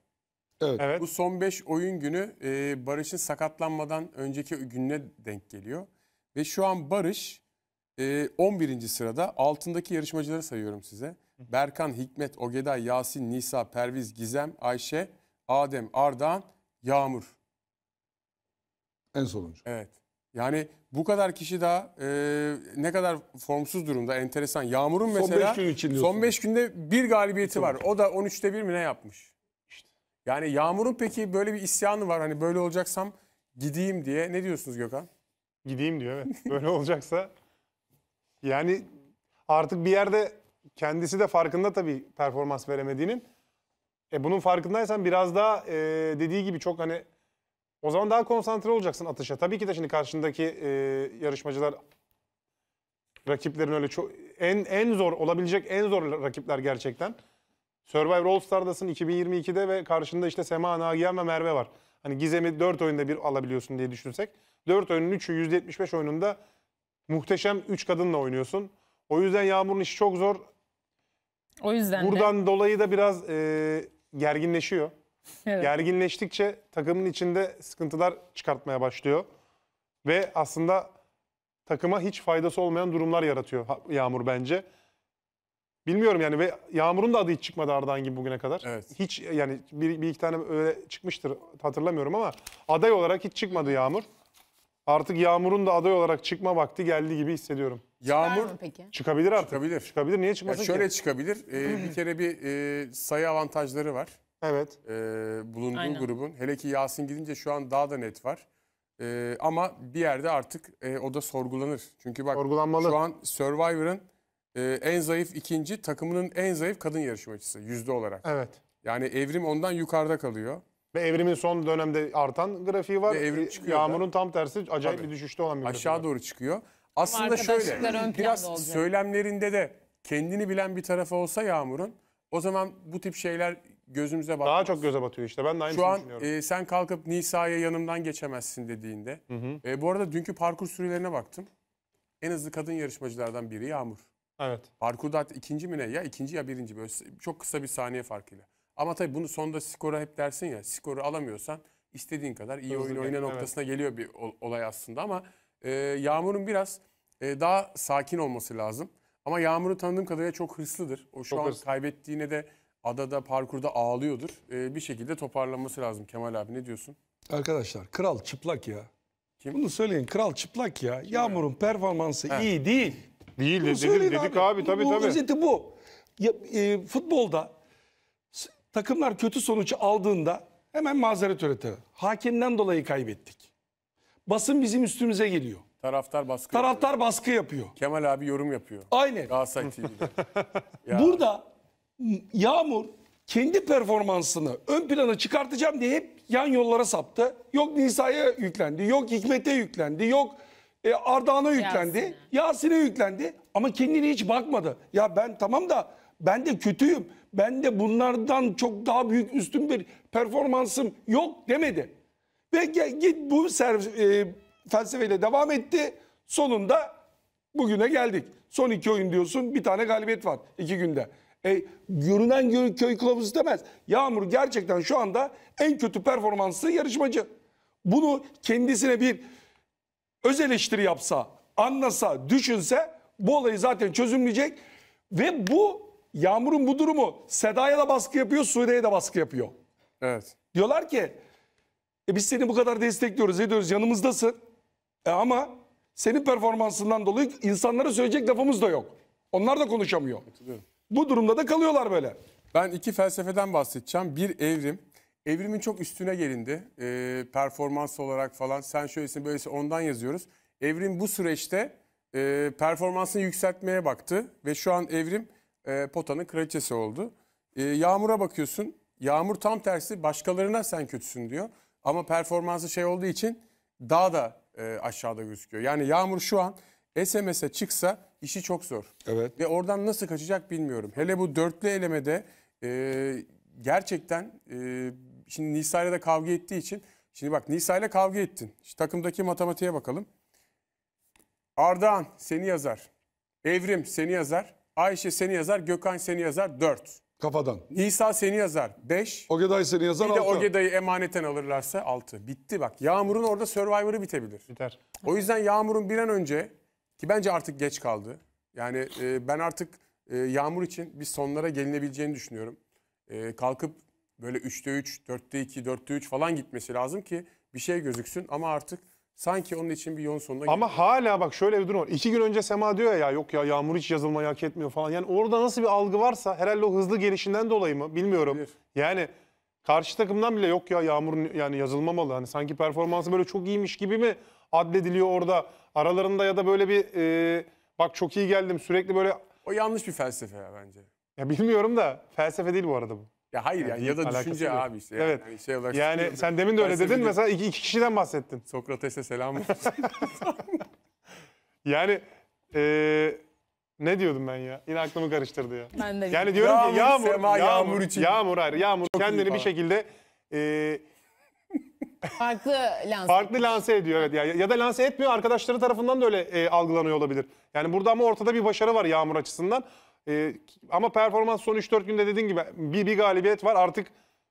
Evet. evet. Bu son 5 oyun günü e, Barış'ın sakatlanmadan önceki gününe denk geliyor. Ve şu an Barış e, 11. sırada altındaki yarışmacıları sayıyorum size. Berkan, Hikmet, Ogeday, Yasin, Nisa, Perviz, Gizem, Ayşe, Adem, Ardahan, Yağmur. En sonuncu. Evet. Yani bu kadar kişi daha e, ne kadar formsuz durumda enteresan. Yağmur'un mesela son 5 gün içinde son 5 günde bir galibiyeti var. O da 13'te 1 mi ne yapmış? Yani Yağmur'un peki böyle bir isyanı var. Hani böyle olacaksam gideyim diye. Ne diyorsunuz Gökhan? Gideyim diyor evet. (laughs) Böyle olacaksa. Yani artık bir yerde kendisi de farkında tabii performans veremediğinin. E bunun farkındaysan biraz daha e, dediği gibi çok hani o zaman daha konsantre olacaksın atışa. Tabii ki de şimdi karşındaki e, yarışmacılar rakiplerin öyle çok en en zor olabilecek en zor rakipler gerçekten. Survivor All Star'dasın 2022'de ve karşında işte Sema Nagihan ve Merve var. Hani Gizem'i 4 oyunda bir alabiliyorsun diye düşünsek. 4 oyunun 3'ü 175 oyununda muhteşem 3 kadınla oynuyorsun. O yüzden Yağmur'un işi çok zor. O yüzden Buradan de. dolayı da biraz e, gerginleşiyor. (laughs) Evet. Gerginleştikçe takımın içinde sıkıntılar çıkartmaya başlıyor. Ve aslında takıma hiç faydası olmayan durumlar yaratıyor Yağmur bence. Bilmiyorum yani ve Yağmur'un da adı hiç çıkmadı Ardahan gibi bugüne kadar. Evet. Hiç yani bir, bir iki tane öyle çıkmıştır hatırlamıyorum ama aday olarak hiç çıkmadı Yağmur. Artık Yağmur'un da aday olarak çıkma vakti geldi gibi hissediyorum. Yağmur peki? Çıkabilir artık. Çıkabilir. Çıkabilir. Niye çıkmasın Ya şöyle ki? çıkabilir. Ee, (clears throat) bir kere bir e, sayı avantajları var. Evet. E, bulunduğu Aynen. grubun. Hele ki Yasin gidince şu an daha da net var. E, ama bir yerde artık e, o da sorgulanır. Çünkü bak Sorgulanmalı. şu an Survivor'ın e, en zayıf ikinci takımının en zayıf kadın yarışmacısı yüzde olarak. Evet. Yani evrim ondan yukarıda kalıyor. Ve evrimin son dönemde artan grafiği var. Ve evrim çıkıyor Yağmur'un da. tam tersi acayip Tabii. bir düşüşte olan bir Aşağı doğru çıkıyor. Aslında şöyle biraz söylemlerinde de kendini bilen bir tarafı olsa Yağmur'un o zaman bu tip şeyler gözümüze batmaz. Daha çok göze batıyor işte ben de aynı Şu an e, sen kalkıp Nisa'ya yanımdan geçemezsin dediğinde. Hı hı. E, bu arada dünkü parkur sürülerine baktım. En hızlı kadın yarışmacılardan biri Yağmur. Evet. Parkurda ikinci mi ne? Ya ikinci ya birinci. Böyle çok kısa bir saniye farkıyla. Ama tabii bunu sonda skora hep dersin ya. Skoru alamıyorsan istediğin kadar iyi Hızlı oyun oyna noktasına evet. geliyor bir olay aslında. Ama e, Yağmur'un biraz e, daha sakin olması lazım. Ama Yağmur'u tanıdığım kadarıyla çok hırslıdır. O şu çok an hırslı. kaybettiğine de adada parkurda ağlıyordur. E, bir şekilde toparlanması lazım Kemal abi ne diyorsun? Arkadaşlar kral çıplak ya. Kim? Bunu söyleyin kral çıplak ya. Kim Yağmur'un ya? performansı He. iyi değil. Değil de dedik, dedik abi. abi tabii bu, tabii. Özeti bu. Ya, e, futbolda takımlar kötü sonuç aldığında hemen mazeret üretir. Hakemden dolayı kaybettik. Basın bizim üstümüze geliyor. Taraftar baskı Taraftar yapıyor. baskı yapıyor. Kemal abi yorum yapıyor. Aynen. Galatasaray TV'de. (laughs) ya. Burada Yağmur kendi performansını ön plana çıkartacağım diye hep yan yollara saptı. Yok Nisa'ya yüklendi, yok Hikmet'e yüklendi, yok e, Ardahan'a yüklendi. Yasin'e Yasin'e yüklendi. Ama kendine hiç bakmadı. Ya ben tamam da ben de kötüyüm. Ben de bunlardan çok daha büyük üstün bir performansım yok demedi. Ve ge- git bu servis, e, felsefeyle devam etti. Sonunda bugüne geldik. Son iki oyun diyorsun bir tane galibiyet var iki günde. E, görünen gö- köy kılavuzu demez. Yağmur gerçekten şu anda en kötü performanslı yarışmacı. Bunu kendisine bir öz eleştiri yapsa, anlasa, düşünse bu olayı zaten çözümleyecek. Ve bu Yağmur'un bu durumu Seda'ya da baskı yapıyor, Suude'ye de baskı yapıyor. Evet. Diyorlar ki e biz seni bu kadar destekliyoruz, ediyoruz, yanımızdasın. E ama senin performansından dolayı insanlara söyleyecek lafımız da yok. Onlar da konuşamıyor. Bu durumda da kalıyorlar böyle. Ben iki felsefeden bahsedeceğim. Bir evrim, Evrimin çok üstüne gelindi. E, performans olarak falan. Sen şöylesin böylesin ondan yazıyoruz. Evrim bu süreçte e, performansını yükseltmeye baktı. Ve şu an Evrim e, potanın kraliçesi oldu. E, Yağmur'a bakıyorsun. Yağmur tam tersi başkalarına sen kötüsün diyor. Ama performansı şey olduğu için daha da e, aşağıda gözüküyor. Yani Yağmur şu an SMS'e çıksa işi çok zor. Evet. Ve oradan nasıl kaçacak bilmiyorum. Hele bu dörtlü elemede e, gerçekten e, şimdi Nisa ile de kavga ettiği için şimdi bak Nisa ile kavga ettin. Şu takımdaki matematiğe bakalım. Ardahan seni yazar. Evrim seni yazar. Ayşe seni yazar. Gökhan seni yazar. 4. Kafadan. Nisa seni yazar. 5. Ogeday seni yazar. Bir de altı. Ogeday'ı emaneten alırlarsa 6. Bitti bak. Yağmur'un orada Survivor'ı bitebilir. Biter. O yüzden Yağmur'un bir an önce ki bence artık geç kaldı. Yani e, ben artık e, Yağmur için bir sonlara gelinebileceğini düşünüyorum. E, kalkıp böyle 3'te 3, 4'te 2, 4'te 3 falan gitmesi lazım ki bir şey gözüksün ama artık sanki onun için bir yolun sonuna Ama gidiyor. hala bak şöyle bir durum var. İki gün önce Sema diyor ya, ya yok ya yağmur hiç yazılmayı hak etmiyor falan. Yani orada nasıl bir algı varsa herhalde o hızlı gelişinden dolayı mı bilmiyorum. Bilir. Yani karşı takımdan bile yok ya yağmur yani yazılmamalı. Hani sanki performansı böyle çok iyiymiş gibi mi adlediliyor orada? Aralarında ya da böyle bir e, bak çok iyi geldim sürekli böyle. O yanlış bir felsefe ya bence. Ya bilmiyorum da felsefe değil bu arada bu. Ya hayır yani, yani ya da düşünce yok. abi işte. Evet. Yani, şey olarak yani sen demin de öyle dedin mesela iki, iki kişiden bahsettin. Sokrates'e selam olsun. (laughs) yani e, ne diyordum ben ya? Yine aklımı karıştırdı ya. Ben de yani şey diyorum yağmur, ki yağmur, sema, yağmur, yağmur için. Yağmur hayır. Yağmur Çok kendini bir şekilde e, farklı lanse. Farklı lanse ediyor evet. Ya, ya da lanse etmiyor arkadaşları tarafından da öyle e, algılanıyor olabilir. Yani burada ama ortada bir başarı var Yağmur açısından. E, ama performans son 3-4 günde dediğin gibi bir, bir galibiyet var. Artık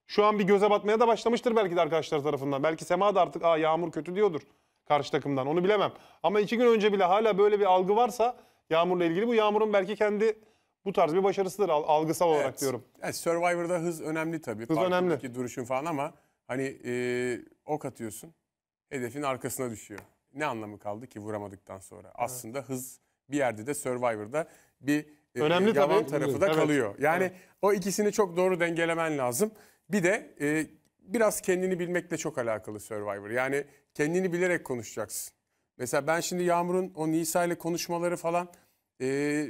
şu an bir göze batmaya da başlamıştır belki de arkadaşlar tarafından. Belki Sema da artık Aa, yağmur kötü diyordur karşı takımdan. Onu bilemem. Ama iki gün önce bile hala böyle bir algı varsa Yağmur'la ilgili bu Yağmur'un belki kendi bu tarz bir başarısıdır algısal evet. olarak diyorum. Yani Survivor'da hız önemli tabii. Hız önemli. duruşun falan ama hani ee, ok atıyorsun hedefin arkasına düşüyor. Ne anlamı kaldı ki vuramadıktan sonra? Evet. Aslında hız bir yerde de Survivor'da bir e, e, Önemli yavan tabii. tarafı da evet. kalıyor. Yani evet. o ikisini çok doğru dengelemen lazım. Bir de e, biraz kendini bilmekle çok alakalı Survivor. Yani kendini bilerek konuşacaksın. Mesela ben şimdi Yağmur'un o Nisa ile konuşmaları falan... E,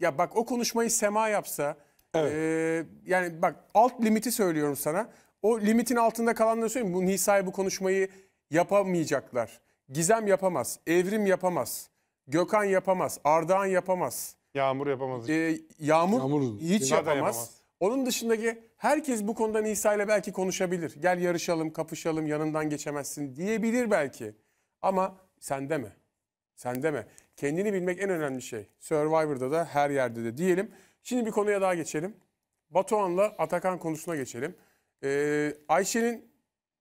ya bak o konuşmayı Sema yapsa... Evet. E, yani bak alt limiti söylüyorum sana. O limitin altında kalanları söyleyeyim. Bu Nisa'ya bu konuşmayı yapamayacaklar. Gizem yapamaz, Evrim yapamaz, Gökhan yapamaz, Ardahan yapamaz. Yağmur yapamaz. Ee, yağmur, Yağmur hiç yapamaz. yapamaz. Onun dışındaki herkes bu konuda Nisa ile belki konuşabilir. Gel yarışalım, kapışalım, yanından geçemezsin diyebilir belki. Ama sen deme. Sen deme. Kendini bilmek en önemli şey. Survivor'da da her yerde de diyelim. Şimdi bir konuya daha geçelim. Batuhan'la Atakan konusuna geçelim. Ee, Ayşe'nin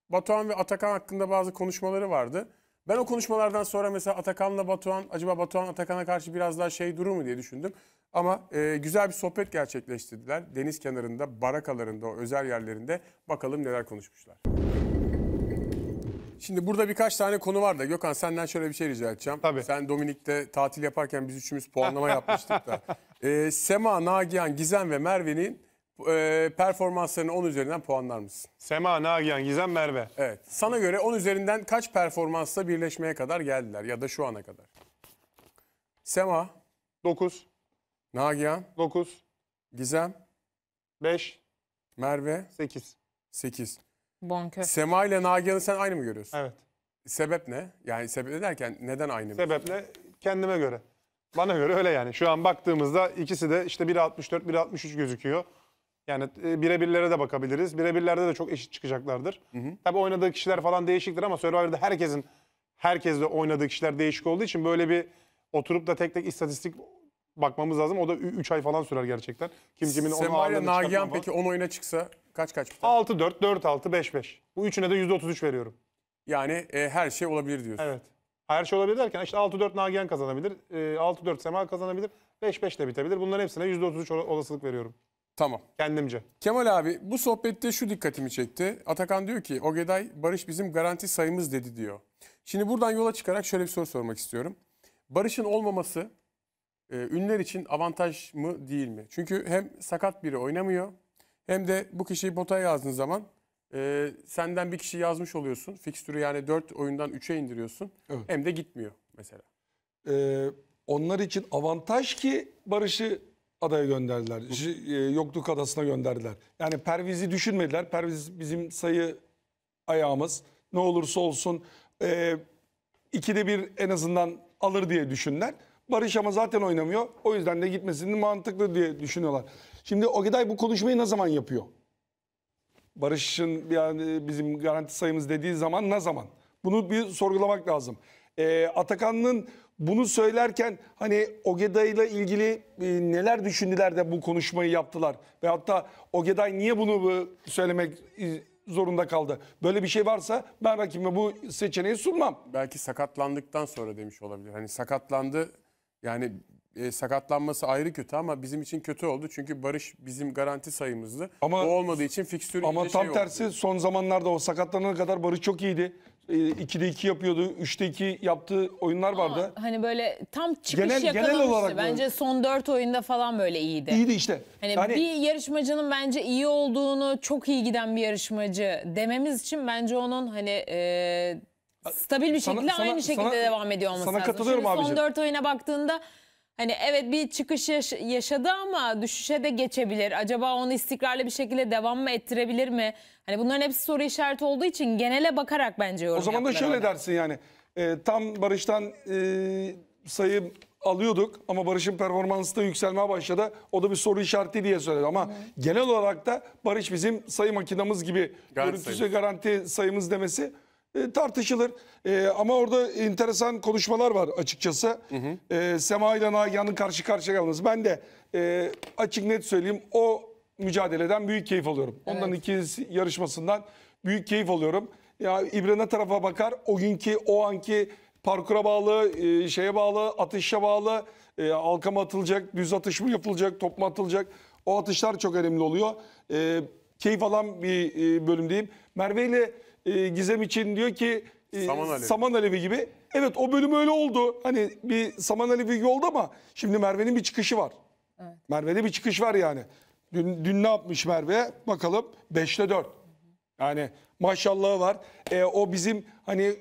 Batuhan ve Atakan hakkında bazı konuşmaları vardı. Ben o konuşmalardan sonra mesela Atakan'la Batuhan, acaba Batuhan Atakan'a karşı biraz daha şey durur mu diye düşündüm. Ama e, güzel bir sohbet gerçekleştirdiler. Deniz kenarında, barakalarında, o özel yerlerinde bakalım neler konuşmuşlar. Şimdi burada birkaç tane konu var da Gökhan senden şöyle bir şey rica edeceğim. Tabii. Sen Dominik'te tatil yaparken biz üçümüz puanlama (laughs) yapmıştık da. E, Sema, Nagihan, Gizem ve Merve'nin e, performanslarını 10 üzerinden puanlar mısın? Sema, Nagihan, Gizem, Merve. Evet. Sana göre 10 üzerinden kaç performansla birleşmeye kadar geldiler ya da şu ana kadar? Sema, 9, Nagihan, 9, Gizem, 5, Merve 8. 8. Bonkör. Sema ile Nagihan'ı sen aynı mı görüyorsun? Evet. Sebep ne? Yani sebep ne derken neden aynı mı? Sebeple kendime göre. Bana göre öyle yani. Şu an baktığımızda ikisi de işte 1.64, 1.63 gözüküyor. Yani e, birebirlere de bakabiliriz. Birebirlerde de çok eşit çıkacaklardır. Hı hı. Tabii oynadığı kişiler falan değişiktir ama Survivor'da herkesin herkesle oynadığı kişiler değişik olduğu için böyle bir oturup da tek tek istatistik bakmamız lazım. O da 3 ay falan sürer gerçekten. Kim kimin onu Semaria ağırlığını Nagihan peki 10 oyuna çıksa kaç kaç biter? 6-4, 4-6, 5-5. Bu üçüne de %33 veriyorum. Yani e, her şey olabilir diyorsun. Evet. Her şey olabilir derken işte 6-4 Nagihan kazanabilir, e, 6-4 Sema kazanabilir, 5-5 de bitebilir. Bunların hepsine %33 olasılık veriyorum. Tamam. Kendimce. Kemal abi bu sohbette şu dikkatimi çekti. Atakan diyor ki Ogeday Barış bizim garanti sayımız dedi diyor. Şimdi buradan yola çıkarak şöyle bir soru sormak istiyorum. Barış'ın olmaması e, ünler için avantaj mı değil mi? Çünkü hem sakat biri oynamıyor hem de bu kişiyi potaya yazdığın zaman e, senden bir kişi yazmış oluyorsun. Fikstürü yani 4 oyundan 3'e indiriyorsun. Evet. Hem de gitmiyor mesela. Ee, onlar için avantaj ki Barış'ı adaya gönderdiler. J- e, yokluk adasına gönderdiler. Yani Perviz'i düşünmediler. Perviz bizim sayı ayağımız. Ne olursa olsun e, ikide bir en azından alır diye düşünler. Barış ama zaten oynamıyor. O yüzden de gitmesinin mantıklı diye düşünüyorlar. Şimdi Ogeday bu konuşmayı ne zaman yapıyor? Barış'ın yani bizim garanti sayımız dediği zaman ne zaman? Bunu bir sorgulamak lazım. E, Atakan'ın bunu söylerken hani Ogeday ile ilgili e, neler düşündüler de bu konuşmayı yaptılar? Ve hatta Ogeday niye bunu e, söylemek e, zorunda kaldı? Böyle bir şey varsa ben rakibime bu seçeneği sunmam. Belki sakatlandıktan sonra demiş olabilir. Hani sakatlandı yani e, sakatlanması ayrı kötü ama bizim için kötü oldu. Çünkü Barış bizim garanti sayımızdı. Ama, o olmadığı için fikstür Ama tam şey oldu. tersi son zamanlarda o sakatlanana kadar Barış çok iyiydi. 2'de ee, 2 yapıyordu, 3'te 2 yaptığı oyunlar Ama vardı. Hani böyle tam çıkış genel, Genel olarak bence böyle. son 4 oyunda falan böyle iyiydi. İyiydi işte. Hani yani, bir yarışmacının bence iyi olduğunu, çok iyi giden bir yarışmacı dememiz için bence onun hani e, stabil bir şekilde sana, aynı şekilde sana, devam ediyor olması sana lazım. Sana katılıyorum Şimdi Son 4 oyuna baktığında Hani evet bir çıkış yaş- yaşadı ama düşüşe de geçebilir. Acaba onu istikrarlı bir şekilde devam mı ettirebilir mi? Hani bunların hepsi soru işareti olduğu için genele bakarak bence yorum O zaman da şöyle orada. dersin yani. e, tam Barış'tan e, sayı alıyorduk ama Barış'ın performansı da yükselmeye başladı. O da bir soru işareti diye söyledi ama genel olarak da Barış bizim sayı makinamız gibi Garanti görüntüsü garanti sayımız demesi e, tartışılır. E, ama orada enteresan konuşmalar var açıkçası. Hı hı. E, Sema ile Nagihan'ın karşı karşıya kalması. Ben de e, açık net söyleyeyim o mücadeleden büyük keyif alıyorum. Evet. Onların ikisi yarışmasından büyük keyif alıyorum. Ya İbrana tarafa bakar o günkü o anki parkura bağlı, e, şeye bağlı, atışa bağlı, e, halka mı atılacak, düz atış mı yapılacak, top mu atılacak? O atışlar çok önemli oluyor. E, keyif alan bir e, diyeyim. Merve ile e, Gizem için diyor ki e, Saman alevi. saman alevi gibi. Evet o bölüm öyle oldu. Hani bir saman alevi gibi oldu ama şimdi Merve'nin bir çıkışı var. Evet. Merve'de bir çıkış var yani. Dün, dün ne yapmış Merve? Bakalım 5'te 4. Yani maşallahı var. E, o bizim hani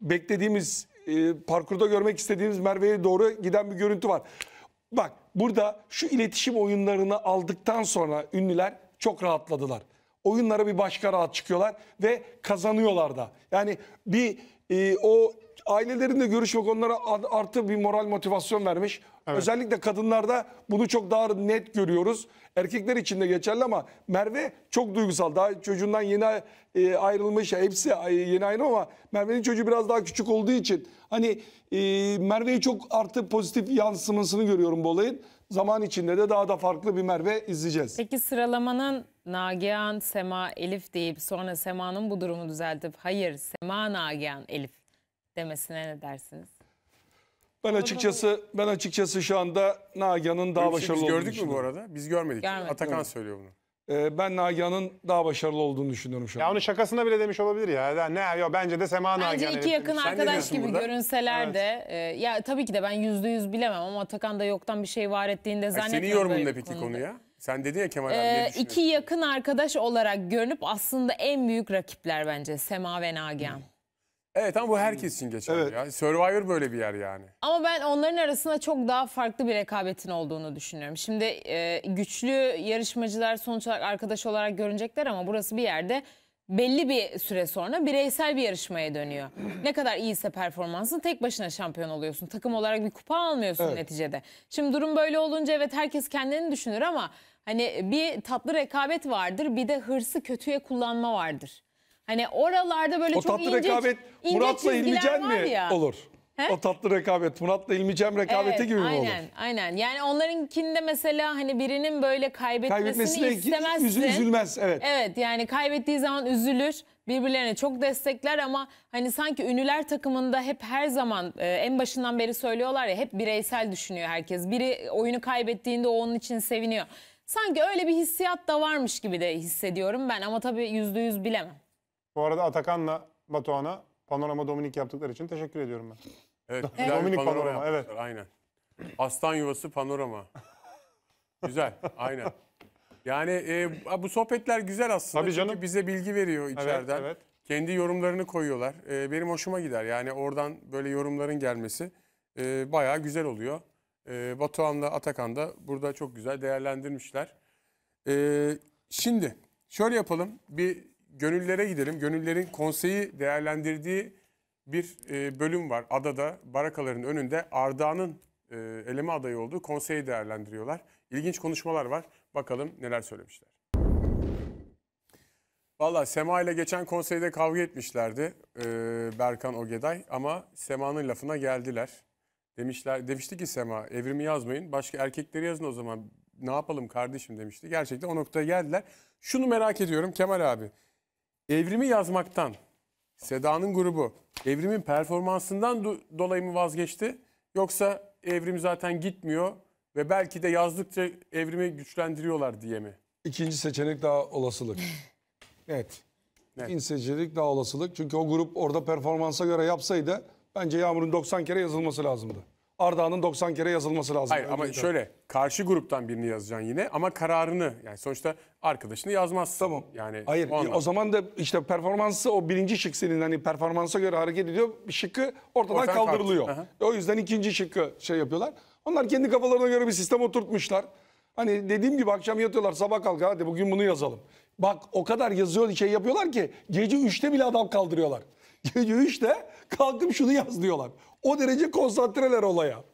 beklediğimiz e, parkurda görmek istediğimiz Merve'ye doğru giden bir görüntü var. Bak burada şu iletişim oyunlarını aldıktan sonra ünlüler çok rahatladılar oyunlara bir başka rahat çıkıyorlar ve kazanıyorlar da. Yani bir e, o ailelerinle görüşmek onlara artı bir moral motivasyon vermiş. Evet. Özellikle kadınlarda bunu çok daha net görüyoruz. Erkekler için de geçerli ama Merve çok duygusal. Daha çocuğundan yeni e, ayrılmış. Hepsi e, yeni ayrı ama Merve'nin çocuğu biraz daha küçük olduğu için hani e, Merve'yi çok artı pozitif yansımasını görüyorum bu olayın. Zaman içinde de daha da farklı bir Merve izleyeceğiz. Peki sıralamanın Nagihan Sema Elif deyip sonra Sema'nın bu durumu düzeltip hayır Sema Nagihan Elif demesine ne dersiniz? Ben açıkçası ben açıkçası şu anda Nagihan'ın daha Böyle bir şey başarılı biz olduğunu gördük mü bu arada? Biz görmedik. Görmedik. Atakan söylüyor bunu. Ee, ben Nagihan'ın daha başarılı olduğunu düşünüyorum şu an. Ya anda. onu şakasına bile demiş olabilir ya. Ya Ne ya bence de Sema Nagihan. Bence iki yakın demiş. Sen arkadaş gibi burada? görünseler de e, ya tabii ki de ben yüzde yüz bilemem ama Atakan da yoktan bir şey var ettiğinde de Ay, zannetmiyorum. Senin yorumun ne peki konuda. konuya? Sen dedin ya Kemal abi Ee, düşünüyorsun? iki yakın arkadaş olarak görünüp aslında en büyük rakipler bence Sema ve Nagihan. Hmm. Evet ama bu herkes için geçerli Evet. ya. Survivor böyle bir yer yani. Ama ben onların arasında çok daha farklı bir rekabetin olduğunu düşünüyorum. Şimdi e, güçlü yarışmacılar sonuç olarak arkadaş olarak görünecekler ama burası bir yerde belli bir süre sonra bireysel bir yarışmaya dönüyor. Ne kadar iyiyse performansın tek başına şampiyon oluyorsun. Takım olarak bir kupa almıyorsun neticede. Şimdi durum böyle olunca evet herkes kendini düşünür ama Hani bir tatlı rekabet vardır bir de hırsı kötüye kullanma vardır. Hani oralarda böyle o çok tatlı ince, rekabet ince Murat'la İlmicen mi ya. olur? He? O tatlı rekabet. Murat'la İlmicem rekabeti evet, gibi mi aynen, olur? Aynen aynen. Yani onlarınkinde mesela hani birinin böyle kaybetmesini, kaybetmesini istemezsin. üzülmez evet. Evet yani kaybettiği zaman üzülür. Birbirlerine çok destekler ama hani sanki ünlüler takımında hep her zaman e, en başından beri söylüyorlar ya hep bireysel düşünüyor herkes. Biri oyunu kaybettiğinde o onun için seviniyor. Sanki öyle bir hissiyat da varmış gibi de hissediyorum ben ama tabii yüzde yüz bilemem. Bu arada Atakan'la Batuhan'a Panorama Dominik yaptıkları için teşekkür ediyorum ben. Evet, (laughs) güzel bir Dominik panorama, yapmışlar, evet. Aynen. Aslan yuvası panorama. güzel, aynen. Yani e, bu sohbetler güzel aslında. Tabii canım. Çünkü bize bilgi veriyor içeriden. Evet, evet. Kendi yorumlarını koyuyorlar. E, benim hoşuma gider. Yani oradan böyle yorumların gelmesi e, bayağı güzel oluyor e, Batuhan da Atakan da burada çok güzel değerlendirmişler. E, şimdi şöyle yapalım. Bir gönüllere gidelim. Gönüllerin konseyi değerlendirdiği bir e, bölüm var. Adada barakaların önünde Arda'nın e, eleme adayı olduğu konseyi değerlendiriyorlar. İlginç konuşmalar var. Bakalım neler söylemişler. Valla Sema ile geçen konseyde kavga etmişlerdi e, Berkan Ogeday ama Sema'nın lafına geldiler. Demişler demişti ki Sema evrimi yazmayın. Başka erkekleri yazın o zaman. Ne yapalım kardeşim demişti. Gerçekten o noktaya geldiler. Şunu merak ediyorum Kemal abi. Evrimi yazmaktan Seda'nın grubu evrimin performansından dolayı mı vazgeçti? Yoksa evrim zaten gitmiyor ve belki de yazdıkça evrimi güçlendiriyorlar diye mi? İkinci seçenek daha olasılık. (laughs) evet. evet. İkinci seçenek daha olasılık. Çünkü o grup orada performansa göre yapsaydı Bence Yağmur'un 90 kere yazılması lazımdı. Arda'nın 90 kere yazılması lazımdı. Hayır ama şöyle karşı gruptan birini yazacaksın yine ama kararını yani sonuçta arkadaşını yazmazsın. Tamam. Yani Hayır o, o zaman da işte performansı o birinci şık senin hani performansa göre hareket ediyor şıkkı ortadan, ortadan kaldırılıyor. E, o yüzden ikinci şıkkı şey yapıyorlar. Onlar kendi kafalarına göre bir sistem oturtmuşlar. Hani dediğim gibi akşam yatıyorlar sabah kalk hadi bugün bunu yazalım. Bak o kadar yazıyor şey yapıyorlar ki gece 3'te bile adam kaldırıyorlar. Gece 3'te kalkıp şunu yaz diyorlar. O derece konsantreler olaya.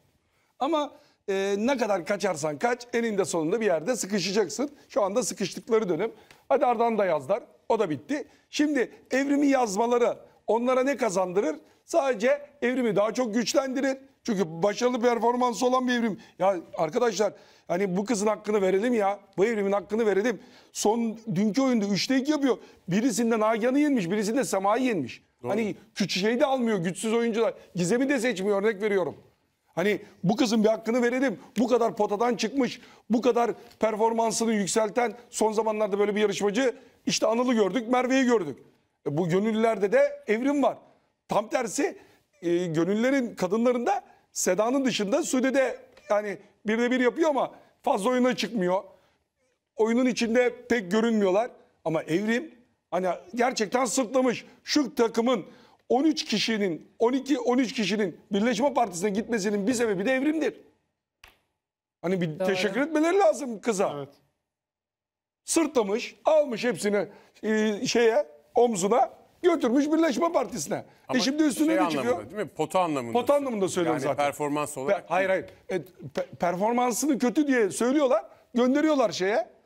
Ama e, ne kadar kaçarsan kaç eninde sonunda bir yerde sıkışacaksın. Şu anda sıkıştıkları dönüm. Hadi Ardan da yazlar. O da bitti. Şimdi evrimi yazmaları onlara ne kazandırır? Sadece evrimi daha çok güçlendirir. Çünkü başarılı performansı olan bir evrim. Ya arkadaşlar hani bu kızın hakkını verelim ya. Bu evrimin hakkını verelim. Son dünkü oyunda 3'te 2 yapıyor. Birisinde Nagihan'ı yenmiş, birisinde Sema'yı yenmiş. Doğru. Hani küçük şey de almıyor güçsüz oyuncular. Gizem'i de seçmiyor örnek veriyorum. Hani bu kızın bir hakkını verelim. Bu kadar potadan çıkmış, bu kadar performansını yükselten son zamanlarda böyle bir yarışmacı. işte Anıl'ı gördük, Merve'yi gördük. E, bu gönüllülerde de evrim var. Tam tersi e, gönüllerin kadınlarında Seda'nın dışında Sude'de yani bir de bir yapıyor ama fazla oyuna çıkmıyor. Oyunun içinde pek görünmüyorlar. Ama evrim Hani gerçekten sırtlamış. Şu takımın 13 kişinin 12-13 kişinin Birleşme Partisi'ne gitmesinin bir sebebi de evrimdir. Hani bir Doğru. teşekkür etmeleri lazım kıza. Evet. Sırtlamış, almış hepsini e, şeye, omzuna götürmüş Birleşme Partisi'ne. e şimdi üstüne şey ne çıkıyor? Değil mi? Pota anlamında. Pota anlamında söylüyorum yani zaten. performans olarak. Pe hayır hayır. E, pe performansını kötü diye söylüyorlar. Gönderiyorlar şeye.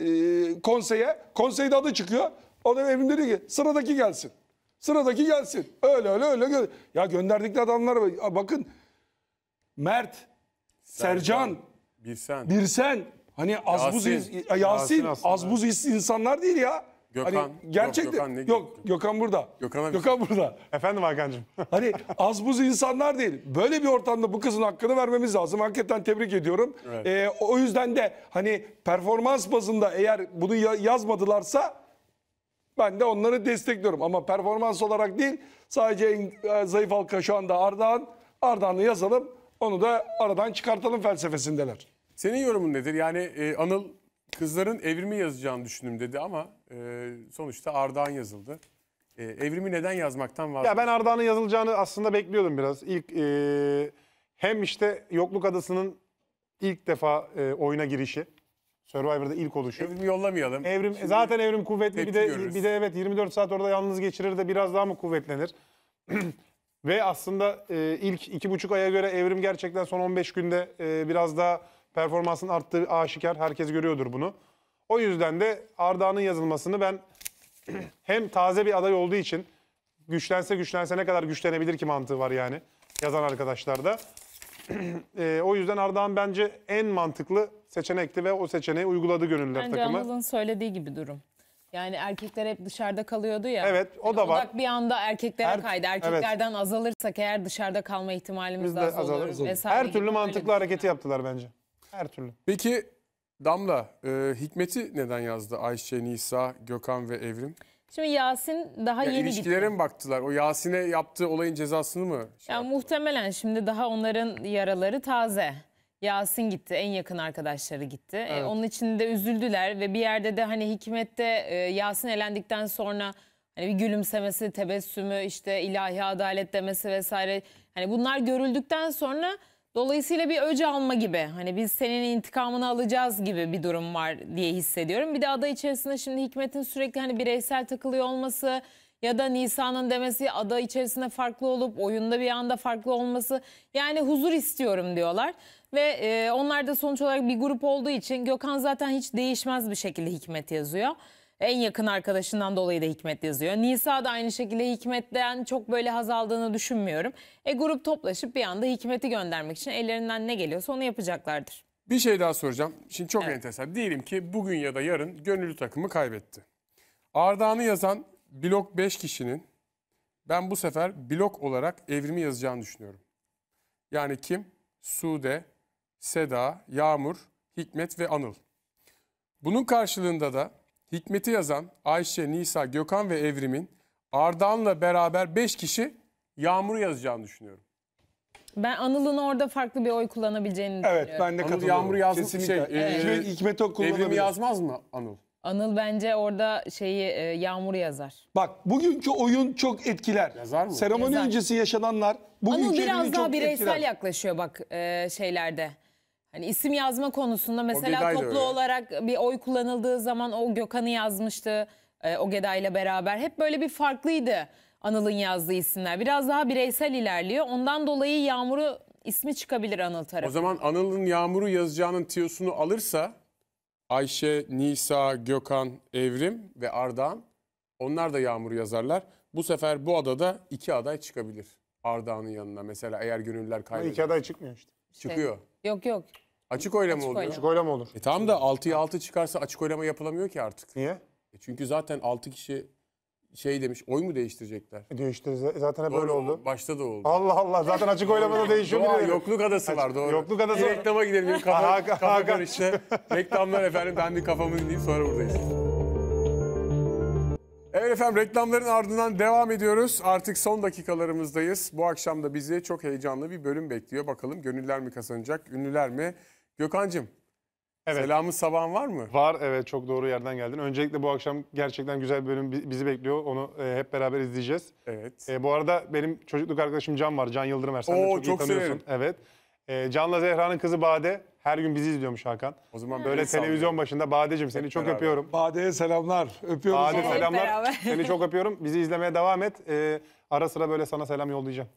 E, konseye. Konseyde adı çıkıyor. O da evimde diyor ki sıradaki gelsin. Sıradaki gelsin. Öyle öyle öyle. öyle. Ya gönderdikleri adamlar bakın. Mert, Sercan, Sercan Birsen. Birsen. Hani az Yasin, buz, Yasin, Yasin az buz insanlar değil ya. Gökhan, hani gerçekten yok Gökhan, ne- yok, Gökhan burada. Gökhan'a Gökhan, burada. Efendim Hakan'cığım. (laughs) Hani az buz insanlar değil. Böyle bir ortamda bu kızın hakkını vermemiz lazım. Hakikaten tebrik ediyorum. Evet. Ee, o yüzden de hani performans bazında eğer bunu yazmadılarsa ben de onları destekliyorum. Ama performans olarak değil sadece en e, zayıf halka şu anda Ardahan. Ardahan'ı yazalım onu da aradan çıkartalım felsefesindeler. Senin yorumun nedir? Yani e, Anıl kızların evrimi yazacağını düşündüm dedi ama e, sonuçta Ardahan yazıldı. E, evrimi neden yazmaktan vazgeçti? Ya ben Ardahan'ın yazılacağını aslında bekliyordum biraz. İlk e, hem işte Yokluk Adası'nın ilk defa e, oyuna girişi. Survivor'da ilk oluşu. Evrimi yollamayalım. Evrim Şimdi zaten evrim kuvvetli bir de görürüz. bir de evet 24 saat orada yalnız geçirir de biraz daha mı kuvvetlenir? (clears throat) Ve aslında e, ilk iki buçuk aya göre evrim gerçekten son 15 günde e, biraz daha Performansın arttığı aşikar. Herkes görüyordur bunu. O yüzden de Arda'nın yazılmasını ben (clears throat) hem taze bir aday olduğu için güçlense güçlense ne kadar güçlenebilir ki mantığı var yani yazan arkadaşlarda. (clears throat) e, ee, o yüzden Ardahan bence en mantıklı seçenekti ve o seçeneği uyguladı gönüllüler bence takımı. Bence Anıl'ın söylediği gibi durum. Yani erkekler hep dışarıda kalıyordu ya. Evet o hani da var. bir anda erkeklere er, kaydı. Erkeklerden evet. azalırsak eğer dışarıda kalma ihtimalimiz Biz de azalır. azalır. Her türlü mantıklı hareketi yaptılar bence. Her türlü. Peki Damla, e, Hikmet'i neden yazdı Ayşe, Nisa, Gökhan ve Evrim? Şimdi Yasin daha yani yeni ilişkilere gitti. mi baktılar? O Yasin'e yaptığı olayın cezasını mı? Şey ya muhtemelen şimdi daha onların yaraları taze. Yasin gitti, en yakın arkadaşları gitti. E, evet. E, onun için de üzüldüler ve bir yerde de hani Hikmet'te e, Yasin elendikten sonra hani bir gülümsemesi, tebessümü, işte ilahi adalet demesi vesaire. Hani bunlar görüldükten sonra Dolayısıyla bir öce alma gibi hani biz senin intikamını alacağız gibi bir durum var diye hissediyorum. Bir de ada içerisinde şimdi Hikmet'in sürekli hani bireysel takılıyor olması ya da Nisa'nın demesi ada içerisinde farklı olup oyunda bir anda farklı olması yani huzur istiyorum diyorlar. Ve e, onlar da sonuç olarak bir grup olduğu için Gökhan zaten hiç değişmez bir şekilde Hikmet yazıyor. En yakın arkadaşından dolayı da Hikmet yazıyor. Nisa da aynı şekilde Hikmet'ten çok böyle haz aldığını düşünmüyorum. E grup toplaşıp bir anda Hikmet'i göndermek için ellerinden ne geliyorsa onu yapacaklardır. Bir şey daha soracağım. Şimdi çok evet. enteresan. Diyelim ki bugün ya da yarın gönüllü takımı kaybetti. Arda'nı yazan blok 5 kişinin ben bu sefer blok olarak evrimi yazacağını düşünüyorum. Yani kim? Sude, Seda, Yağmur, Hikmet ve Anıl. Bunun karşılığında da Hikmet'i yazan Ayşe, Nisa, Gökhan ve Evrim'in Ardahan'la beraber 5 kişi Yağmur'u yazacağını düşünüyorum. Ben Anıl'ın orada farklı bir oy kullanabileceğini Evet düşünüyorum. ben de Anıl katılıyorum. Yağmur'u yazmış şey, Kesinlikle. Şey, e, Hikmet, Hikmet Evrim'i yazmaz mı Anıl? Anıl bence orada şeyi e, Yağmur'u yazar. Bak bugünkü oyun çok etkiler. Yazar mı? Seremoni Yazar. öncesi yaşananlar Anıl biraz daha bireysel etkiler. yaklaşıyor bak e, şeylerde. Hani isim yazma konusunda mesela toplu öyle. olarak bir oy kullanıldığı zaman o Gökhan'ı yazmıştı e, Ogeda ile beraber. Hep böyle bir farklıydı Anıl'ın yazdığı isimler. Biraz daha bireysel ilerliyor. Ondan dolayı Yağmur'u ismi çıkabilir Anıl tarafı. O zaman Anıl'ın Yağmur'u yazacağının tiyosunu alırsa Ayşe, Nisa, Gökhan, Evrim ve Ardahan onlar da Yağmur'u yazarlar. Bu sefer bu adada iki aday çıkabilir Ardahan'ın yanına. Mesela eğer gönüller kaybeder. İki aday çıkmıyor işte. Çıkıyor. Yok yok. Açık oylama Açık olur. Açık oylama olur. E tamam da 6'ya 6 çıkarsa açık oylama yapılamıyor ki artık. Niye? E çünkü zaten 6 kişi şey demiş oy mu değiştirecekler? E Değiştirir e Zaten hep Doğru, öyle oldu. Başta da oldu. Allah Allah. Zaten açık oylamada değişiyor. Doğa, yokluk adası var doğru. Yokluk adası reklama gidelim. Benim kafa, kafa karıştı. Reklamlar efendim ben bir kafamı dinleyeyim sonra buradayız. Evet efendim reklamların ardından devam ediyoruz. Artık son dakikalarımızdayız. Bu akşam da bizi çok heyecanlı bir bölüm bekliyor. Bakalım gönüller mi kazanacak, ünlüler mi? Gökhan'cığım Evet. selamın sabahın var mı? Var evet çok doğru yerden geldin. Öncelikle bu akşam gerçekten güzel bir bölüm bizi bekliyor. Onu e, hep beraber izleyeceğiz. Evet. E, bu arada benim çocukluk arkadaşım Can var. Can Yıldırım Ersen. çok, çok iyi tanıyorsun. Severim. Evet. E, Can'la Zehra'nın kızı Bade her gün bizi izliyormuş Hakan. O zaman hmm. böyle televizyon sanmıyorum. başında Badeciğim seni çok beraber. öpüyorum. Bade'ye selamlar. öpüyorum Bade hep selamlar. seni çok öpüyorum. Bizi izlemeye devam et. E, ara sıra böyle sana selam yollayacağım.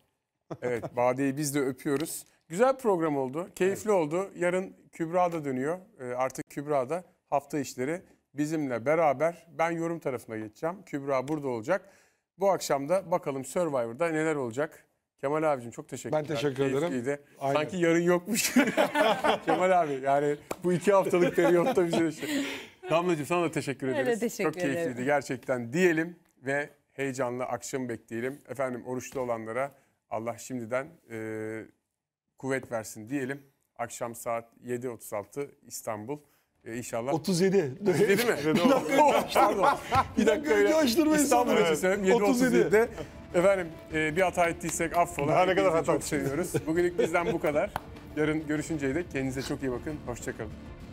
evet Bade'yi biz de öpüyoruz. Güzel program oldu. Keyifli evet. oldu. Yarın Kübra'da dönüyor. Ee, artık Kübra'da hafta işleri bizimle beraber. Ben yorum tarafına geçeceğim. Kübra burada olacak. Bu akşam da bakalım Survivor'da neler olacak. Kemal abicim çok teşekkürler. Ben teşekkür ederim. Keyifliydi. Aynen. Sanki yarın yokmuş. (laughs) Kemal abi yani bu iki haftalık periyotta bize şey işte. Damlacığım sana da teşekkür ederiz. Evet, teşekkür çok keyifliydi ederim. gerçekten diyelim ve heyecanlı akşam bekleyelim. Efendim oruçlu olanlara Allah şimdiden e, kuvvet versin diyelim. Akşam saat 7.36 İstanbul. Ee, inşallah. 37. 37 mi? (laughs) bir dakika, (laughs) Pardon. Bir dakika öyle. İstanbul için söyleyeyim. 7.37'de. Efendim e, bir hata ettiysek affola. Daha ne kadar hata. Çok seviyoruz. Bugünlük bizden bu kadar. Yarın görüşünceye dek kendinize çok iyi bakın. Hoşçakalın.